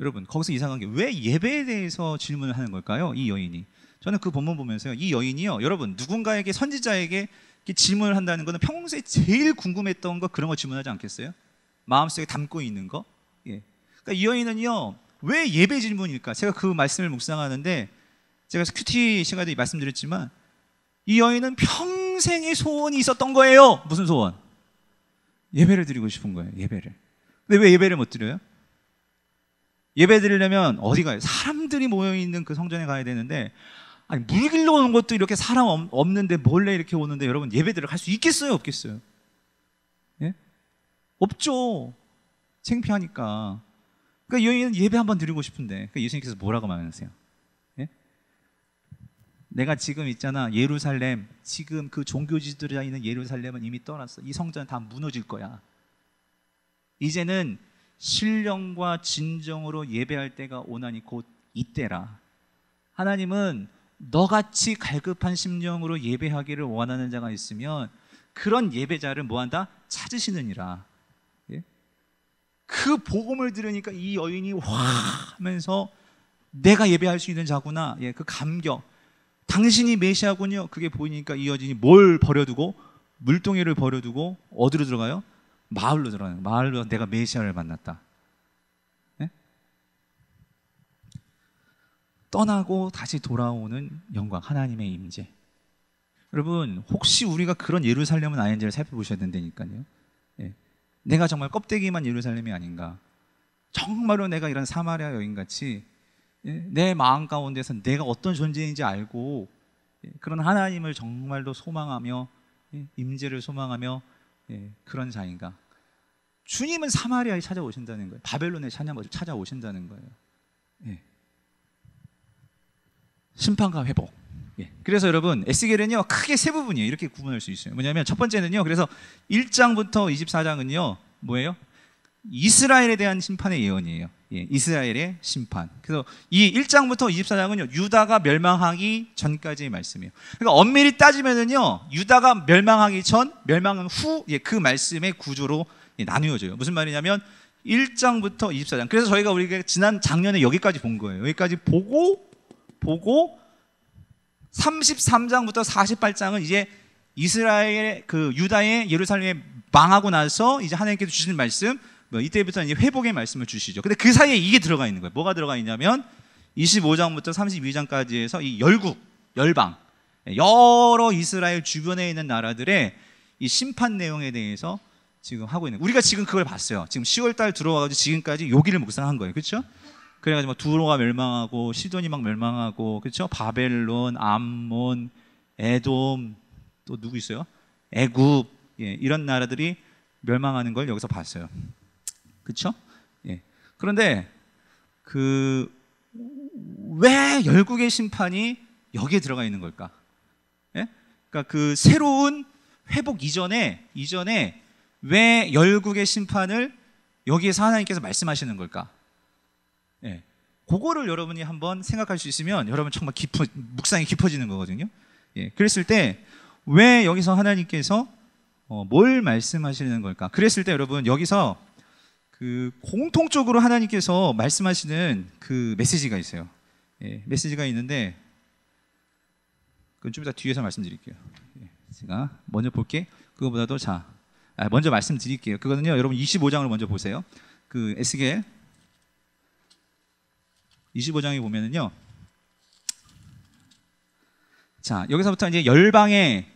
여러분, 거기서 이상한 게 왜 예배에 대해서 질문을 하는 걸까요? 이 여인이. 저는 그 본문 보면서요. 이 여인이요. 여러분 누군가에게 선지자에게 질문을 한다는 것은 평소에 제일 궁금했던 거 그런 거 질문하지 않겠어요? 마음속에 담고 있는 거. 예. 그러니까 이 여인은요. 왜 예배 질문일까? 제가 그 말씀을 묵상하는데 제가 큐티 시간에 말씀드렸지만 이 여인은 평생의 소원이 있었던 거예요. 무슨 소원? 예배를 드리고 싶은 거예요. 예배를. 근데 왜 예배를 못 드려요? 예배 드리려면 어디 가요? 사람들이 모여 있는 그 성전에 가야 되는데 아니 물길로 오는 것도 이렇게 사람 없는데 몰래 이렇게 오는데 여러분 예배들을 갈 수 있겠어요 없겠어요? 예? 없죠. 창피하니까. 그러니까 여인은 예배 한번 드리고 싶은데 그러니까 예수님께서 뭐라고 말하세요? 예? 내가 지금 있잖아 예루살렘 지금 그 종교지들이 있는 예루살렘은 이미 떠났어. 이 성전은 다 무너질 거야. 이제는 신령과 진정으로 예배할 때가 오나니 곧 이때라. 하나님은 너같이 갈급한 심령으로 예배하기를 원하는 자가 있으면 그런 예배자를 뭐한다? 찾으시느니라. 예? 그 복음을 들으니까 이 여인이 와 하면서 내가 예배할 수 있는 자구나. 예, 그 감격. 당신이 메시아군요. 그게 보이니까 이 여인이 뭘 버려두고 물동이를 버려두고 어디로 들어가요? 마을로 들어가요. 마을로 내가 메시아를 만났다. 떠나고 다시 돌아오는 영광, 하나님의 임재. 여러분, 혹시 우리가 그런 예루살렘은 아닌지를 살펴보셔야 된다니까요. 예. 내가 정말 껍데기만 예루살렘이 아닌가. 정말로 내가 이런 사마리아 여인같이 예. 내 마음 가운데서 내가 어떤 존재인지 알고 예. 그런 하나님을 정말로 소망하며 예, 임재를 소망하며 예, 그런 자인가. 주님은 사마리아에 찾아오신다는 거예요. 바벨론에 찾아오신다는 거예요. 예. 심판과 회복. 예. 그래서 여러분 에스겔은요 크게 세 부분이에요. 이렇게 구분할 수 있어요. 뭐냐면 첫 번째는요. 그래서 1장부터 24장은요 뭐예요? 이스라엘에 대한 심판의 예언이에요. 예, 이스라엘의 심판. 그래서 이 1장부터 24장은요, 유다가 멸망하기 전까지의 말씀이에요. 그러니까 엄밀히 따지면은요, 유다가 멸망하기 전, 멸망 후, 예, 그 말씀의 구조로 예, 나뉘어져요 무슨 말이냐면, 1장부터 24장. 그래서 저희가 우리가 지난 작년에 여기까지 본 거예요. 여기까지 보고 보고 33장부터 48장은 이제 이스라엘 그 유다의 예루살렘에 망하고 나서 이제 하나님께서 주시는 말씀 뭐 이때부터 이제 회복의 말씀을 주시죠. 근데 그 사이에 이게 들어가 있는 거예요. 뭐가 들어가 있냐면 25장부터 32장까지에서 이 열국, 열방, 여러 이스라엘 주변에 있는 나라들의 이 심판 내용에 대해서 지금 하고 있는 거예요. 우리가 지금 그걸 봤어요. 지금 10월 달 들어와가지고 지금까지 여기를 묵상한 거예요. 그렇죠? 그래가지고 두로가 멸망하고 시돈이 막 멸망하고 그렇죠? 바벨론, 암몬, 에돔 또 누구 있어요? 애굽 예, 이런 나라들이 멸망하는 걸 여기서 봤어요. 그렇죠? 예. 그런데 그 왜 열국의 심판이 여기에 들어가 있는 걸까? 예? 그러니까 그 새로운 회복 이전에 이전에 왜 열국의 심판을 여기에서 하나님께서 말씀하시는 걸까? 예. 그거를 여러분이 한번 생각할 수 있으면 여러분 정말 깊어, 묵상이 깊어지는 거거든요. 예. 그랬을 때 왜 여기서 하나님께서 어, 뭘 말씀하시는 걸까? 그랬을 때 여러분 여기서 그 공통적으로 하나님께서 말씀하시는 그 메시지가 있어요. 예, 메시지가 있는데 그건 좀 이따 뒤에서 말씀드릴게요. 예, 제가 먼저 볼게. 그거보다도 자, 아, 먼저 말씀드릴게요. 그거는요, 여러분 25장을 먼저 보세요. 그 에스겔 25장에 보면은요. 자, 여기서부터 이제 열방의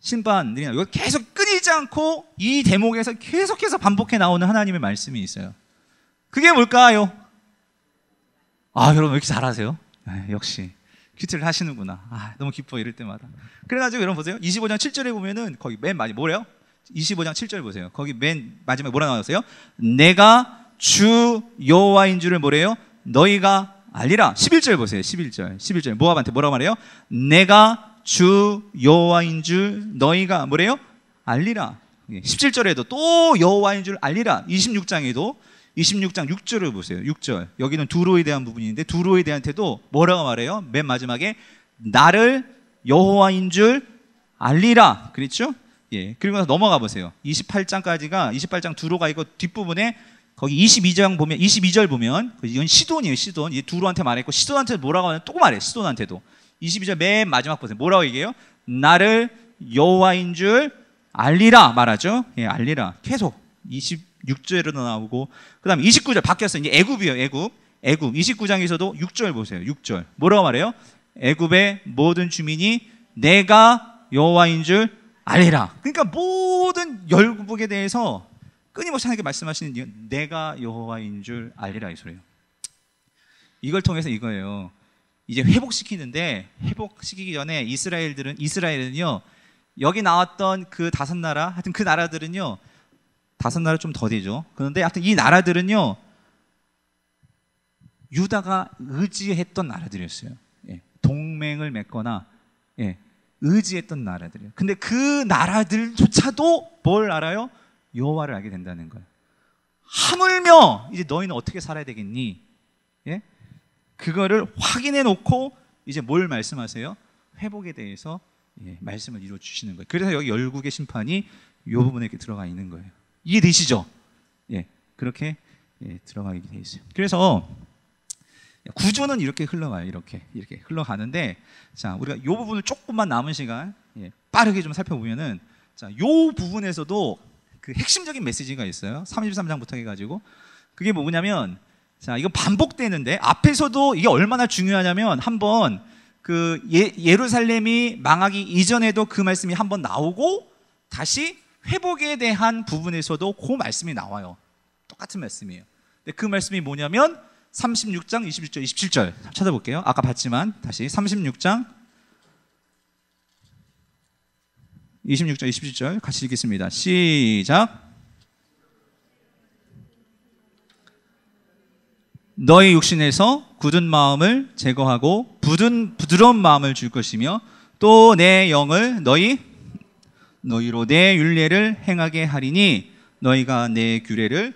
그신반들이 이거 계속 끊이지 않고 이 대목에서 계속해서 반복해 나오는 하나님의 말씀이 있어요. 그게 뭘까요? 아, 여러분 왜 이렇게 잘하세요? 아, 역시 큐티를 하시는구나. 아, 너무 기뻐 이럴 때마다. 그래가지고 여러분 보세요. 25장 7절에 보면은 거기 맨마 많이 뭐래요? 25장 7절 보세요. 거기 맨 마지막에 뭐라 나왔어요? 내가 주 여호와인 줄을 뭐래요? 너희가 알리라. 11절 보세요. 11절. 11절. 모압한테 뭐라 고 말해요? 내가 주 여호와인 줄 너희가 뭐래요? 알리라. 17절에도 예, 또 여호와인 줄 알리라. 26장에도 26장 6절을 보세요. 6절. 여기는 두로에 대한 부분인데 두로에 대한테도 뭐라고 말해요? 맨 마지막에 나를 여호와인 줄 알리라. 그렇죠? 예. 그리고 넘어가 보세요. 28장까지가 28장 두로가 이거 뒷부분에 거기 22장 보면 22절 보면 그 이건 시돈이에요. 시돈. 이 두루한테 말했고 시돈한테 뭐라고 하면 또 말해. 시돈한테 도 22절 맨 마지막 보세요. 뭐라고 얘기해요? 나를 여호와인 줄 알리라 말하죠. 예, 알리라. 계속 26절로 나오고 그다음 29절 바뀌었어요. 이제 애굽이요 애굽. 애굽 29장에서도 6절 보세요. 6절. 뭐라고 말해요? 애굽의 모든 주민이 내가 여호와인 줄 알리라. 그러니까 모든 열국에 대해서 끊임없이 하나님께 말씀하시는 이유는 내가 여호와인 줄 알리라 이 소리예요. 이걸 통해서 이거예요. 이제 회복시키는데 회복시키기 전에 이스라엘들은 이스라엘은요 여기 나왔던 그 다섯 나라 하여튼 그 나라들은요 다섯 나라 좀 더디죠. 그런데 하여튼 이 나라들은요 유다가 의지했던 나라들이었어요. 예, 동맹을 맺거나 예, 의지했던 나라들이에요. 근데 그 나라들조차도 뭘 알아요? 여호와를 알게 된다는 거예요. 하물며 이제 너희는 어떻게 살아야 되겠니? 예? 그거를 확인해 놓고 이제 뭘 말씀하세요? 회복에 대해서 예, 말씀을 이루어 주시는 거예요. 그래서 여기 열국의 심판이 이 부분에 이렇게 들어가 있는 거예요. 이해되시죠? 예, 그렇게 예, 들어가게 돼 있어요. 그래서 구조는 이렇게 흘러가요. 이렇게 이렇게 흘러가는데 자 우리가 이 부분을 조금만 남은 시간 예, 빠르게 좀 살펴보면은 자이 부분에서도 그 핵심적인 메시지가 있어요. 33장부터 해가지고 그게 뭐냐면 자 이거 반복되는데 앞에서도 이게 얼마나 중요하냐면 한번 그 예, 루살렘이 망하기 이전에도 그 말씀이 한번 나오고 다시 회복에 대한 부분에서도 그 말씀이 나와요. 똑같은 말씀이에요. 근데 그 말씀이 뭐냐면 36장 21절 27절 찾아볼게요. 아까 봤지만 다시 36장 26절, 27절 같이 읽겠습니다. 시작. 너희 육신에서 굳은 마음을 제거하고 부든 부드러운 마음을 줄 것이며 또 내 영을 너희 너희로 내 윤례를 행하게 하리니 너희가 내 규례를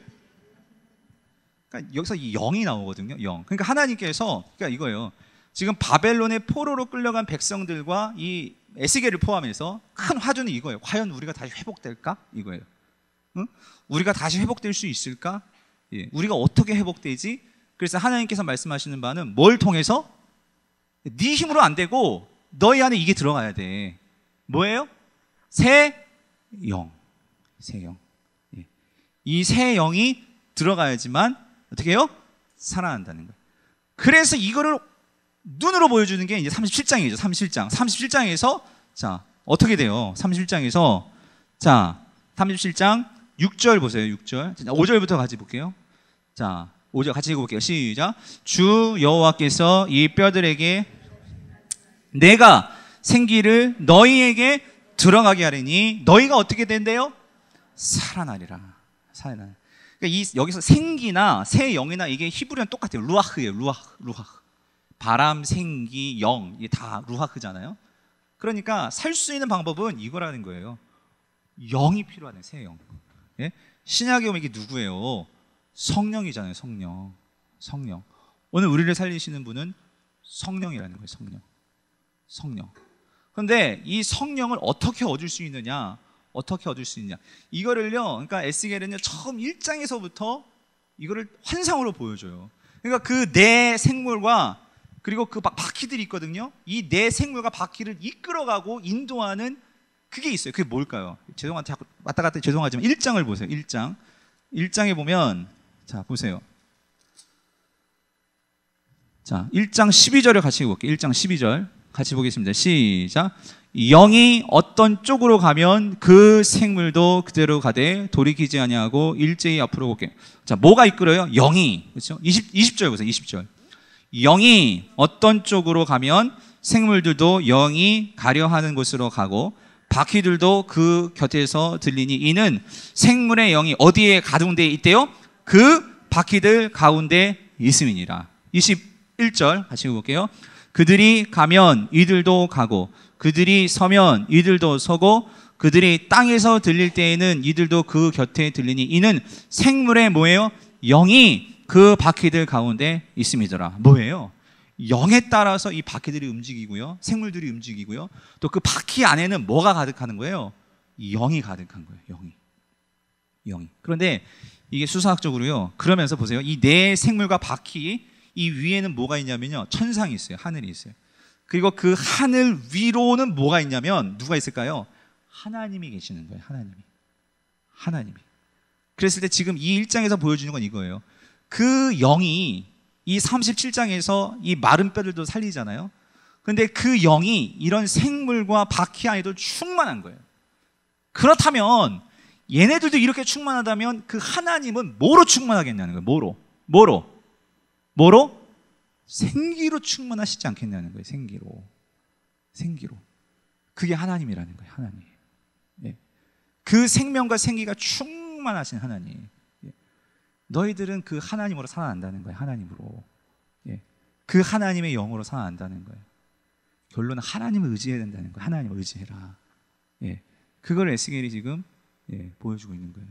그러니까 여기서 이 영이 나오거든요. 영. 그러니까 하나님께서 그러니까 이거예요. 지금 바벨론의 포로로 끌려간 백성들과 이 에스겔을 포함해서 큰 화두는 이거예요. 과연 우리가 다시 회복될까? 이거예요. 응? 우리가 다시 회복될 수 있을까? 예. 우리가 어떻게 회복되지? 그래서 하나님께서 말씀하시는 바는 뭘 통해서? 네 힘으로 안 되고 너희 안에 이게 들어가야 돼. 뭐예요? 새 영. 새 영. 예. 이 새 영이 들어가야지만 어떻게 해요? 살아난다는 거예요. 그래서 이거를 눈으로 보여주는 게 이제 37장이죠. 37장. 37장에서 자, 어떻게 돼요? 37장에서 자, 37장 6절 보세요. 6절. 5절부터 같이 볼게요. 자, 5절 같이 읽어 볼게요. 시작. 주 여호와께서 이 뼈들에게 내가 생기를 너희에게 들어가게 하리니 너희가 어떻게 된대요? 살아나리라. 살아나. 그러니까 이 여기서 생기나 새 영이나 이게 히브리는 똑같아요. 루아흐예요. 루아흐. 루아흐. 바람, 생기, 영, 이게 다 루하크잖아요. 그러니까 살 수 있는 방법은 이거라는 거예요. 영이 필요하새 영. 예? 신약에 오면 이게 누구예요? 성령이잖아요, 성령. 성령. 오늘 우리를 살리시는 분은 성령이라는 거예요, 성령. 성령. 그런데 이 성령을 어떻게 얻을 수 있느냐? 어떻게 얻을 수 있냐? 이거를요, 그러니까 에스겔은요, 처음 1장에서부터 이거를 환상으로 보여줘요. 그러니까 그 내 생물과 그리고 그 바퀴들이 있거든요. 이내 네 생물과 바퀴를 이끌어가고 인도하는 그게 있어요. 그게 뭘까요? 죄송한테 자꾸 왔다 갔다 죄송하지만 1장을 보세요. 1장. 1장에 보면 자, 보세요. 자, 1장 12절을 같이 볼게요. 1장 12절 같이 보겠습니다. 시작. 영이 어떤 쪽으로 가면 그 생물도 그대로 가되 돌이키지 아니하고 일제히 앞으로 오게. 자, 뭐가 이끌어요? 영이. 그렇죠? 20, 20절 보세요. 20절. 영이 어떤 쪽으로 가면 생물들도 영이 가려하는 곳으로 가고 바퀴들도 그 곁에서 들리니 이는 생물의 영이 어디에 가동되어 있대요? 그 바퀴들 가운데 있음이니라. 21절 같이 볼게요. 그들이 가면 이들도 가고 그들이 서면 이들도 서고 그들이 땅에서 들릴 때에는 이들도 그 곁에 들리니 이는 생물의 뭐예요? 영이 그 바퀴들 가운데 있음이더라. 뭐예요? 영에 따라서 이 바퀴들이 움직이고요. 생물들이 움직이고요. 또 그 바퀴 안에는 뭐가 가득하는 거예요? 영이 가득한 거예요. 영이. 영이. 그런데 이게 수사학적으로요. 그러면서 보세요. 이네 생물과 바퀴 이 위에는 뭐가 있냐면요. 천상이 있어요. 하늘이 있어요. 그리고 그 하늘 위로는 뭐가 있냐면 누가 있을까요? 하나님이 계시는 거예요. 하나님이. 하나님이. 그랬을 때 지금 이 일장에서 보여주는 건 이거예요. 그 영이 이 37장에서 이 마른 뼈들도 살리잖아요. 근데 그 영이 이런 생물과 바퀴 안에도 충만한 거예요. 그렇다면 얘네들도 이렇게 충만하다면 그 하나님은 뭐로 충만하겠냐는 거예요. 뭐로? 뭐로? 뭐로? 생기로 충만하시지 않겠냐는 거예요. 생기로. 생기로. 그게 하나님이라는 거예요. 하나님. 예. 그 생명과 생기가 충만하신 하나님. 너희들은 그 하나님으로 살아난다는 거예요. 하나님으로. 예. 그 하나님의 영으로 살아난다는 거예요. 결론은 하나님을 의지해야 된다는 거예요. 하나님을 의지해라. 예. 그걸 에스겔이 지금 예, 보여주고 있는 거예요.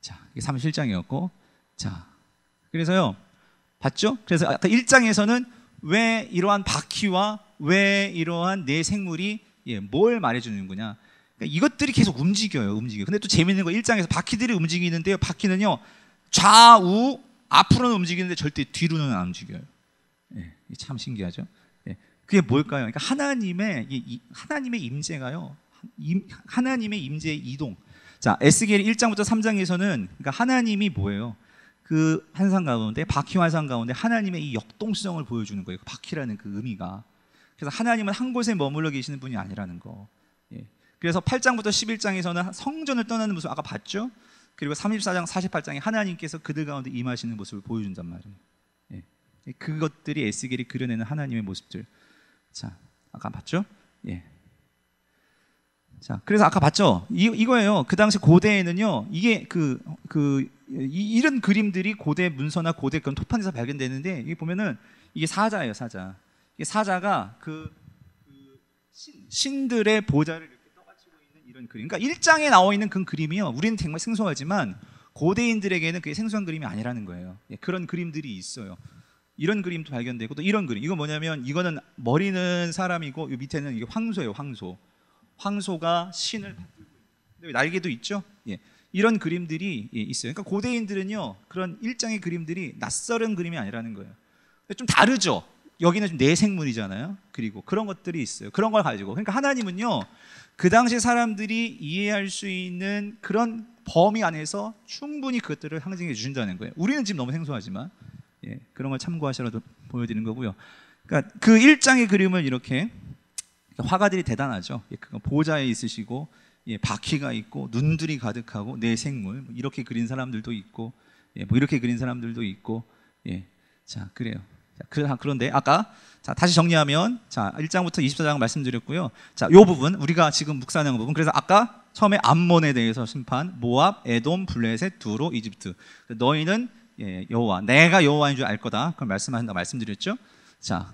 자, 이게 37장이었고. 자. 그래서요. 봤죠? 그래서 아까 1장에서는 왜 이러한 바퀴와 왜 이러한 내 생물이 예, 뭘 말해 주는 거냐? 그러니까 이것들이 계속 움직여요, 움직여. 근데 또 재밌는 거 1장에서 바퀴들이 움직이는데요. 바퀴는요. 좌우 앞으로는 움직이는데 절대 뒤로는 안 움직여요. 예, 참 신기하죠. 예, 그게 뭘까요? 그러니까 하나님의 이, 이, 하나님의 임재가요. 임, 하나님의 임재 이동. 자, 에스겔 1장부터 3장에서는 그러니까 하나님이 뭐예요? 그 환상 가운데 바퀴 환상 가운데 하나님의 이 역동성을 보여주는 거예요. 그 바퀴라는 그 의미가. 그래서 하나님은 한 곳에 머물러 계시는 분이 아니라는 거. 예. 그래서 8장부터 11장에서는 성전을 떠나는 모습 아까 봤죠? 그리고 34장, 48장에 하나님께서 그들 가운데 임하시는 모습을 보여준단 말이에요. 예. 그것들이 에스겔이 그려내는 하나님의 모습들. 자, 아까 봤죠? 예. 자, 그래서 아까 봤죠? 이, 이거예요. 그 당시 고대에는요, 이게 그, 그, 이, 이런 그림들이 고대 문서나 고대 그런 토판에서 발견되는데, 이게 보면은 이게 사자예요, 사자. 이게 사자가 그, 그 신, 신들의 보좌를 이런 그림. 그러니까 1장에 나와 있는 그 그림이요. 우리는 정말 생소하지만 고대인들에게는 그게 생소한 그림이 아니라는 거예요. 예, 그런 그림들이 있어요. 이런 그림도 발견되고 또 이런 그림. 이거 뭐냐면 이거는 머리는 사람이고 이 밑에는 이게 황소예요. 황소. 황소가 신을 받들고 날개도 있죠. 예. 이런 그림들이 예, 있어요. 그러니까 고대인들은요 그런 일장의 그림들이 낯설은 그림이 아니라는 거예요. 좀 다르죠. 여기는 좀 내생문이잖아요. 그리고 그런 것들이 있어요. 그런 걸 가지고. 그러니까 하나님은요, 그 당시 사람들이 이해할 수 있는 그런 범위 안에서 충분히 그것들을 상징해 주신다는 거예요. 우리는 지금 너무 생소하지만, 예, 그런 걸참고하셔라도 보여드리는 거고요. 그러니까 그일장의 그림을 이렇게 화가들이 대단하죠. 예, 보좌에 있으시고, 예, 바퀴가 있고, 눈들이 가득하고, 내생물, 뭐 이렇게 그린 사람들도 있고, 예, 뭐 이렇게 그린 사람들도 있고, 예, 자, 그래요. 그, 아, 그런데 아까 자, 다시 정리하면 자, 1장부터 24장 말씀드렸고요. 자, 요 부분 우리가 지금 묵상한 부분. 그래서 아까 처음에 암몬에 대해서 심판, 모압, 에돔, 블레셋, 두로, 이집트. 그 너희는 예, 여호와, 내가 여호와인 줄 알 거다. 그걸 말씀하다 말씀드렸죠. 자.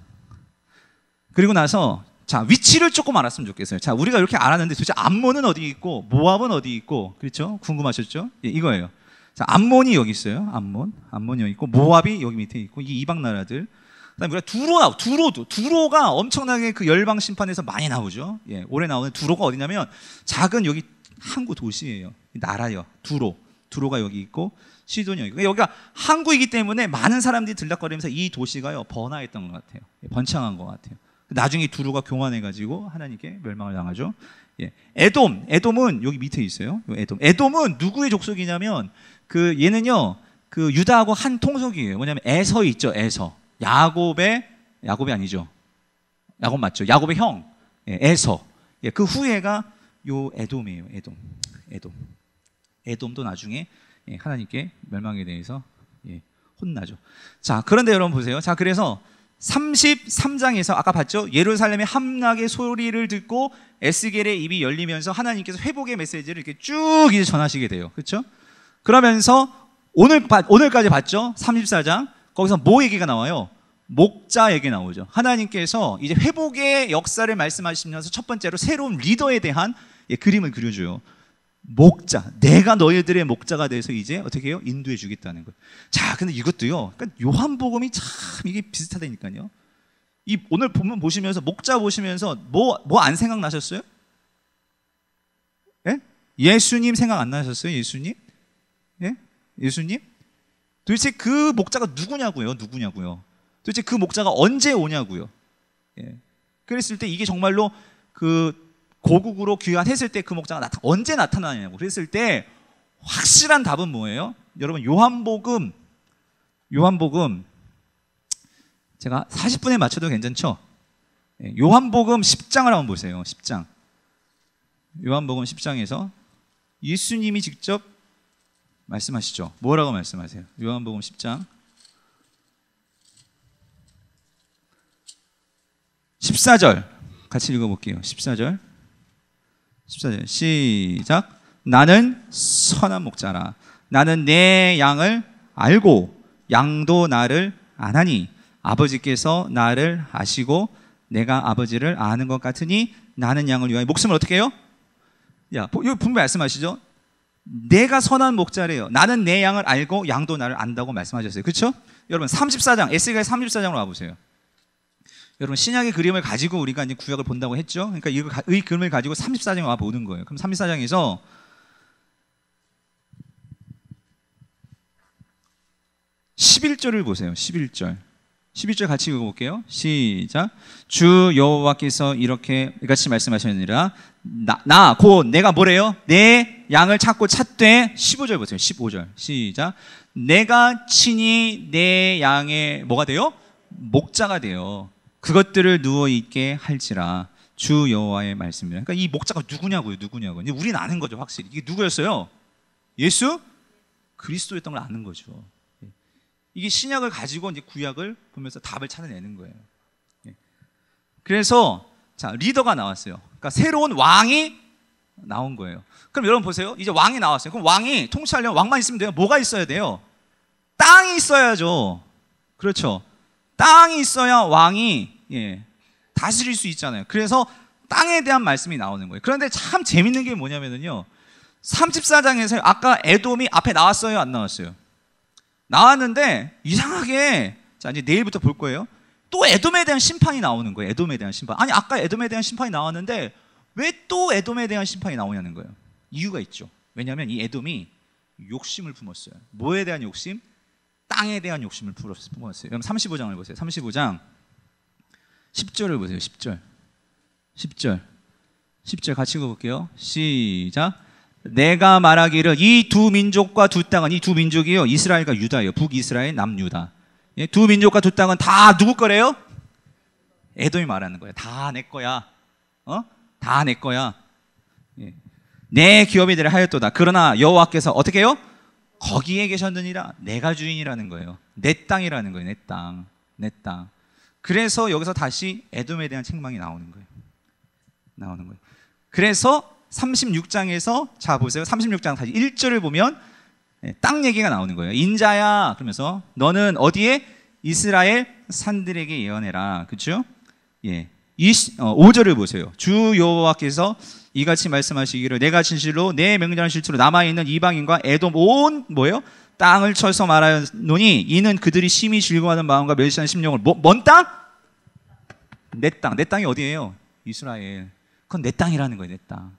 그리고 나서 자, 위치를 조금 알았으면 좋겠어요. 자, 우리가 이렇게 알았는데 도대체 암몬은 어디 있고 모압은 어디 있고 그렇죠? 궁금하셨죠? 예, 이거예요. 자, 암몬이 여기 있어요. 암몬. 암몬 여기 있고 모압이 여기 밑에 있고 이 이방 나라들. 그다음에 우리가 두로 나오. 두로도 두로가 엄청나게 그 열방 심판에서 많이 나오죠. 예. 올해 나오는 두로가 어디냐면 작은 여기 항구 도시예요. 나라요. 두로. 두로가 여기 있고 시돈이 여기. 그러니까 여기가 항구이기 때문에 많은 사람들이 들락거리면서 이 도시가요. 번화했던 것 같아요. 예, 번창한 것 같아요. 나중에 두루가 교만해가지고 하나님께 멸망을 당하죠. 예. 에돔, 에돔은 여기 밑에 있어요. 에돔, 에돔은 누구의 족속이냐면 그 얘는요 그 유다하고 한 통속이에요. 뭐냐면 에서 있죠. 에서 야곱의 야곱이 아니죠. 야곱 맞죠. 야곱의 형 예, 에서 예, 그 후예가 요 에돔이에요. 에돔 에돔 에돔도 나중에 예, 하나님께 멸망에 대해서 예, 혼나죠. 자 그런데 여러분 보세요. 자 그래서 33장에서 아까 봤죠? 예루살렘의 함락의 소리를 듣고 에스겔의 입이 열리면서 하나님께서 회복의 메시지를 이렇게 쭉 이제 전하시게 돼요. 그렇죠? 그러면서 오늘, 오늘까지 봤죠? 34장. 거기서 뭐 얘기가 나와요? 목자 얘기 나오죠. 하나님께서 이제 회복의 역사를 말씀하시면서 첫 번째로 새로운 리더에 대한 예, 그림을 그려줘요. 목자, 내가 너희들의 목자가 돼서 이제 어떻게 해요? 인도해 주겠다는 거예요. 자, 근데 이것도요. 그러니까 요한복음이 참 이게 비슷하다니까요. 이 오늘 본문 보시면서 목자 보시면서 뭐 뭐 안 생각나셨어요? 예? 예수님 생각 안 나셨어요? 예수님? 예? 예수님? 도대체 그 목자가 누구냐고요? 누구냐고요? 도대체 그 목자가 언제 오냐고요? 예. 그랬을 때 이게 정말로 그 고국으로 귀환했을 때 그 목자가 나타, 언제 나타나냐고 그랬을 때 확실한 답은 뭐예요? 여러분 요한복음 요한복음 제가 40분에 맞춰도 괜찮죠? 예, 요한복음 10장을 한번 보세요. 10장. 요한복음 10장에서 예수님이 직접 말씀하시죠. 뭐라고 말씀하세요? 요한복음 10장 14절 같이 읽어볼게요. 14절 14절 시작 나는 선한 목자라 나는 내 양을 알고 양도 나를 안하니 아버지께서 나를 아시고 내가 아버지를 아는 것 같으니 나는 양을 위하여 목숨을 어떻게 해요? 야, 여기 분명히 말씀하시죠. 내가 선한 목자래요. 나는 내 양을 알고 양도 나를 안다고 말씀하셨어요. 그렇죠? 여러분 34장 에스겔 34장으로 와보세요. 여러분 신약의 그림을 가지고 우리가 이제 구약을 본다고 했죠. 그러니까 이, 그림을 가지고 34장 와 보는 거예요. 그럼 34장에서 십일절을 보세요. 십일절 11절 같이 읽어볼게요. 시작. 주 여호와께서 이렇게 같이 말씀하셨느니라. 나, 곧 내가 뭐래요? 내 양을 찾고 찾되 15절 보세요. 15절. 시작. 내가 친히 내 양의 뭐가 돼요? 목자가 돼요. 그것들을 누워 있게 할지라. 주 여호와의 말씀이라. 그러니까 이 목자가 누구냐고요. 누구냐고. 우리는 아는 거죠, 확실히. 이게 누구였어요? 예수 그리스도였던 걸 아는 거죠. 이게 신약을 가지고 이제 구약을 보면서 답을 찾아내는 거예요. 예. 그래서 자 리더가 나왔어요. 그러니까 새로운 왕이 나온 거예요. 그럼 여러분 보세요. 이제 왕이 나왔어요. 그럼 왕이 통치하려면 왕만 있으면 돼요. 뭐가 있어야 돼요? 땅이 있어야죠. 그렇죠. 땅이 있어야 왕이 예, 다스릴 수 있잖아요. 그래서 땅에 대한 말씀이 나오는 거예요. 그런데 참 재밌는 게 뭐냐면요. 34장에서 아까 에돔이 앞에 나왔어요? 안 나왔어요? 나왔는데 이상하게 자 이제 내일부터 볼 거예요. 또 에돔에 대한 심판이 나오는 거예요. 에돔에 대한 심판. 아니 아까 에돔에 대한 심판이 나왔는데 왜 또 에돔에 대한 심판이 나오냐는 거예요. 이유가 있죠. 왜냐하면 이 에돔이 욕심을 품었어요. 뭐에 대한 욕심? 땅에 대한 욕심을 품었어요. 그럼 35장을 보세요. 35장 10절을 보세요. 10절. 10절. 10절 같이 읽어볼게요. 시작. 내가 말하기를 이 두 민족과 두 땅은 이 두 민족이요 이스라엘과 유다예요 북이스라엘 남유다 예, 두 민족과 두 땅은 다 누구 거래요? 에돔이 말하는 거야 다내 거야 어? 다 내 거야 예. 내 기업이 되려 하였도다 그러나 여호와께서 어떻게 해요? 거기에 계셨느니라 내가 주인이라는 거예요 내 땅이라는 거예요 내땅내땅 내 땅. 그래서 여기서 다시 에돔에 대한 책망이 나오는 거예요 나오는 거예요 그래서 36장에서 자 보세요. 36장 다시 1절을 보면 예, 땅 얘기가 나오는 거예요. 인자야 그러면서 너는 어디에 이스라엘 산들에게 예언해라. 그렇죠? 예. 5절을 어, 보세요. 주 여호와께서 이같이 말씀하시기를 내가 진실로 내 명령한 실체로 남아 있는 이방인과 애돔 온 뭐예요? 땅을 쳐서 말하노니 이는 그들이 심히 즐거워하는 마음과 멸시한 심령을 뭐, 먼 땅? 내 땅. 내 땅이 어디예요? 이스라엘. 그건 내 땅이라는 거예요, 내 땅.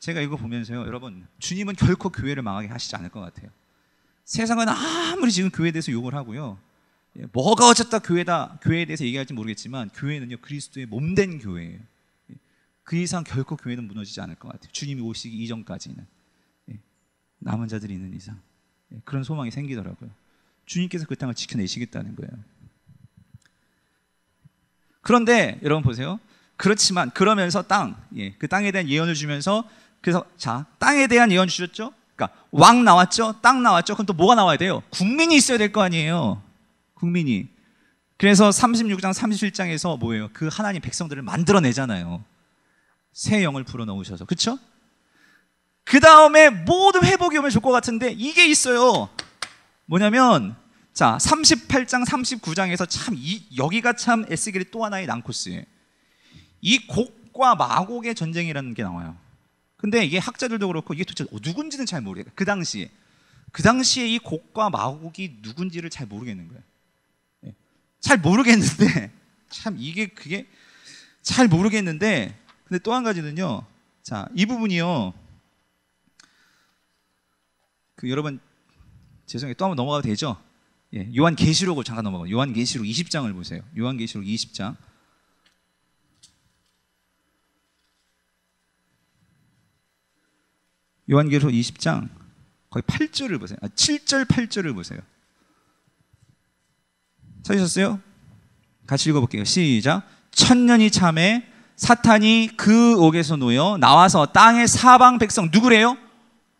제가 이거 보면서요, 여러분, 주님은 결코 교회를 망하게 하시지 않을 것 같아요. 세상은 아무리 지금 교회에 대해서 욕을 하고요. 예, 뭐가 어쨌다 교회다, 교회에 대해서 얘기할지 모르겠지만, 교회는요, 그리스도의 몸된 교회예요. 예, 그 이상 결코 교회는 무너지지 않을 것 같아요. 주님이 오시기 이전까지는. 예, 남은 자들이 있는 이상. 그런 소망이 생기더라고요. 주님께서 그 땅을 지켜내시겠다는 거예요. 그런데 여러분 보세요. 그렇지만 그러면서 땅, 예, 그 땅에 대한 예언을 주면서 그래서 자, 땅에 대한 예언 주셨죠? 그러니까 왕 나왔죠? 땅 나왔죠? 그럼 또 뭐가 나와야 돼요? 국민이 있어야 될 거 아니에요. 국민이. 그래서 36장 37장에서 뭐예요? 그 하나님 백성들을 만들어 내잖아요. 새 영을 불어 넣으셔서. 그렇그 다음에 모든 회복이 오면 좋을 것 같은데 이게 있어요. 뭐냐면 자 38장 39장에서 참 이, 여기가 참 에스겔이 또 하나의 난코스이 곡과 마곡의 전쟁이라는 게 나와요. 근데 이게 학자들도 그렇고 이게 도대체 누군지는 잘 모르겠어요. 그 당시에. 그 당시에 이 곡과 마곡이 누군지를 잘 모르겠는 거예요. 예. 잘 모르겠는데 (laughs) 참 이게 그게 잘 모르겠는데 근데 또 한 가지는요. 자, 이 부분이요. 그 여러분 죄송해요. 또 한 번 넘어가도 되죠? 예, 요한계시록을 잠깐 넘어가요. 요한계시록 20장을 보세요. 요한계시록 20장. 요한계시록 20장 거의 8절을 보세요. 아, 7절 8절을 보세요. 찾으셨어요? 같이 읽어볼게요. 시작. 천년이 참에 사탄이 그 옥에서 놓여 나와서 땅의 사방 백성 누구래요?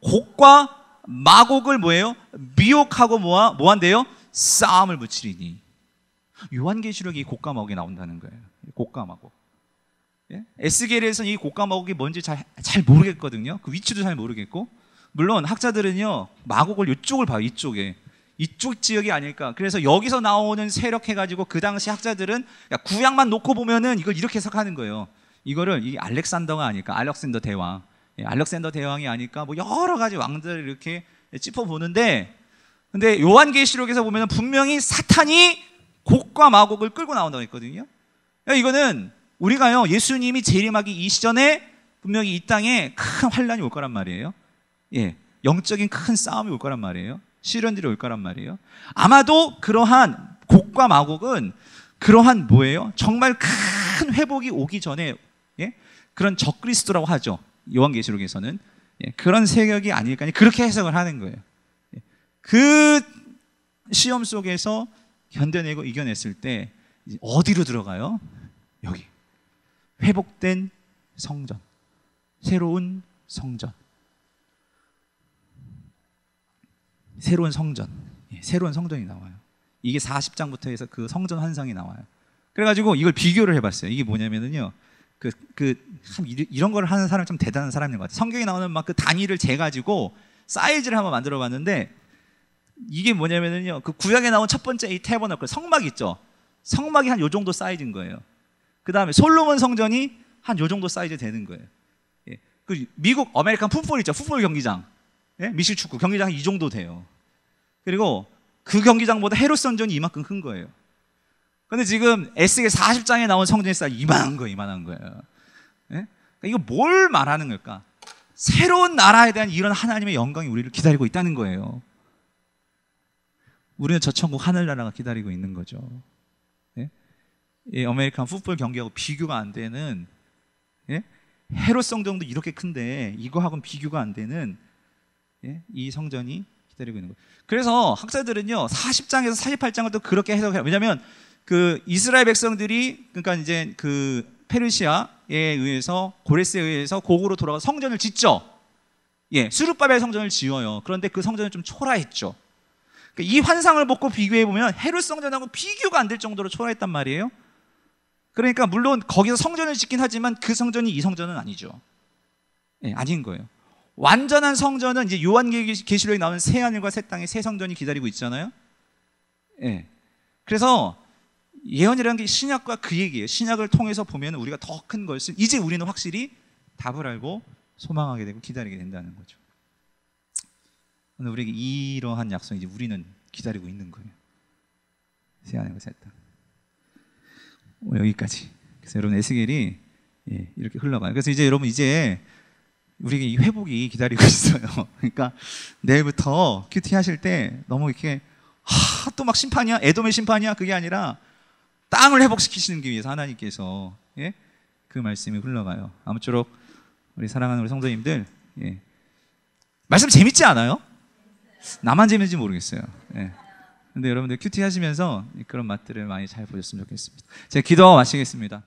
곡과 마곡을 뭐예요? 미혹하고 모아 뭐한대요? 싸움을 붙이리니. 요한계시록이 곡과 마곡이 나온다는 거예요. 곡과 마곡. 예? 에스겔에서는 이 곡감마곡이 뭔지 잘, 잘 모르겠거든요. 그 위치도 잘 모르겠고. 물론 학자들은요, 마곡을 이쪽을 봐요, 이쪽에. 이쪽 지역이 아닐까. 그래서 여기서 나오는 세력 해가지고 그 당시 학자들은 구약만 놓고 보면은 이걸 이렇게 해석하는 거예요. 이거를 이 알렉산더가 아닐까. 알렉산더 대왕. 예, 알렉산더 대왕이 아닐까. 뭐 여러 가지 왕들을 이렇게 짚어보는데 근데 요한계시록에서 보면 분명히 사탄이 곡과 마곡을 끌고 나온다고 했거든요. 이거는 우리가요 예수님이 재림하기 이전에 분명히 이 땅에 큰 환란이 올 거란 말이에요. 예, 영적인 큰 싸움이 올 거란 말이에요. 시련들이 올 거란 말이에요. 아마도 그러한 곡과 마곡은 그러한 뭐예요? 정말 큰 회복이 오기 전에 예? 그런 적그리스도라고 하죠. 요한계시록에서는 예, 그런 세력이 아닐까 그렇게 해석을 하는 거예요. 예, 그 시험 속에서 견뎌내고 이겨냈을 때 어디로 들어가요? 여기 회복된 성전, 새로운 성전, 새로운 성전, 예, 새로운 성전이 나와요. 이게 40장부터 해서 그 성전 환상이 나와요. 그래가지고 이걸 비교를 해봤어요. 이게 뭐냐면요 그, 그, 참 이런 걸 하는 사람 참 대단한 사람인 것 같아요. 성경에 나오는 막 그 단위를 재가지고 사이즈를 한번 만들어 봤는데 이게 뭐냐면요그 구약에 나온 첫 번째 이 태버너클 성막 있죠. 성막이 한 요 정도 사이즈인 거예요. 그 다음에 솔로몬 성전이 한 요 정도 사이즈 되는 거예요. 예. 그 미국 아메리칸 풋볼 있죠. 풋볼 경기장. 예? 미실 축구 경기장 이 정도 돼요. 그리고 그 경기장보다 헤롯 성전이 이만큼 큰 거예요. 근데 지금 에스 40장에 나온 성전의 사이 이만한 거예요. 이만한 거예요. 예? 그러니까 이거 뭘 말하는 걸까? 새로운 나라에 대한 이런 하나님의 영광이 우리를 기다리고 있다는 거예요. 우리는 저 천국 하늘나라가 기다리고 있는 거죠. 이 아메리칸 풋볼 경기하고 비교가 안 되는 예? 해로성 정도 이렇게 큰데 이거하고는 비교가 안 되는 예? 이 성전이 기다리고 있는 거예요. 그래서 학자들은요 40장에서 48장을 또 그렇게 해석해요. 왜냐하면 그 이스라엘 백성들이 그러니까 이제 그 페르시아에 의해서 고레스에 의해서 고구로 돌아가 성전을 짓죠. 예, 수르바벨 성전을 지어요. 그런데 그 성전은 좀 초라했죠. 그러니까 이 환상을 보고 비교해 보면 헤롯 성전하고 비교가 안 될 정도로 초라했단 말이에요. 그러니까 물론 거기서 성전을 짓긴 하지만 그 성전이 이 성전은 아니죠. 네, 아닌 거예요. 완전한 성전은 이제 요한계시록에 나오는 새 하늘과 새 땅의 새 성전이 기다리고 있잖아요. 예. 네. 그래서 예언이라는 게 신약과 그 얘기예요. 신약을 통해서 보면 우리가 더 큰 것을 이제 우리는 확실히 답을 알고 소망하게 되고 기다리게 된다는 거죠. 오늘 우리에게 이러한 약속 이제 우리는 기다리고 있는 거예요. 새 하늘과 새 땅. 어, 여기까지. 그래서 여러분 에스겔이 예, 이렇게 흘러가요. 그래서 이제 여러분 이제 우리에게 이 회복이 기다리고 (laughs) 있어요. 그러니까 내일부터 큐티 하실 때 너무 이렇게 또 막 심판이야, 에돔의 심판이야 그게 아니라 땅을 회복시키시는 게 위해서 하나님께서 예? 그 말씀이 흘러가요. 아무쪼록 우리 사랑하는 우리 성도님들 예. 말씀 재밌지 않아요? 나만 재밌는지 모르겠어요. 예. 근데 여러분들 큐티 하시면서 그런 맛들을 많이 잘 보셨으면 좋겠습니다. 제가 기도 마치겠습니다.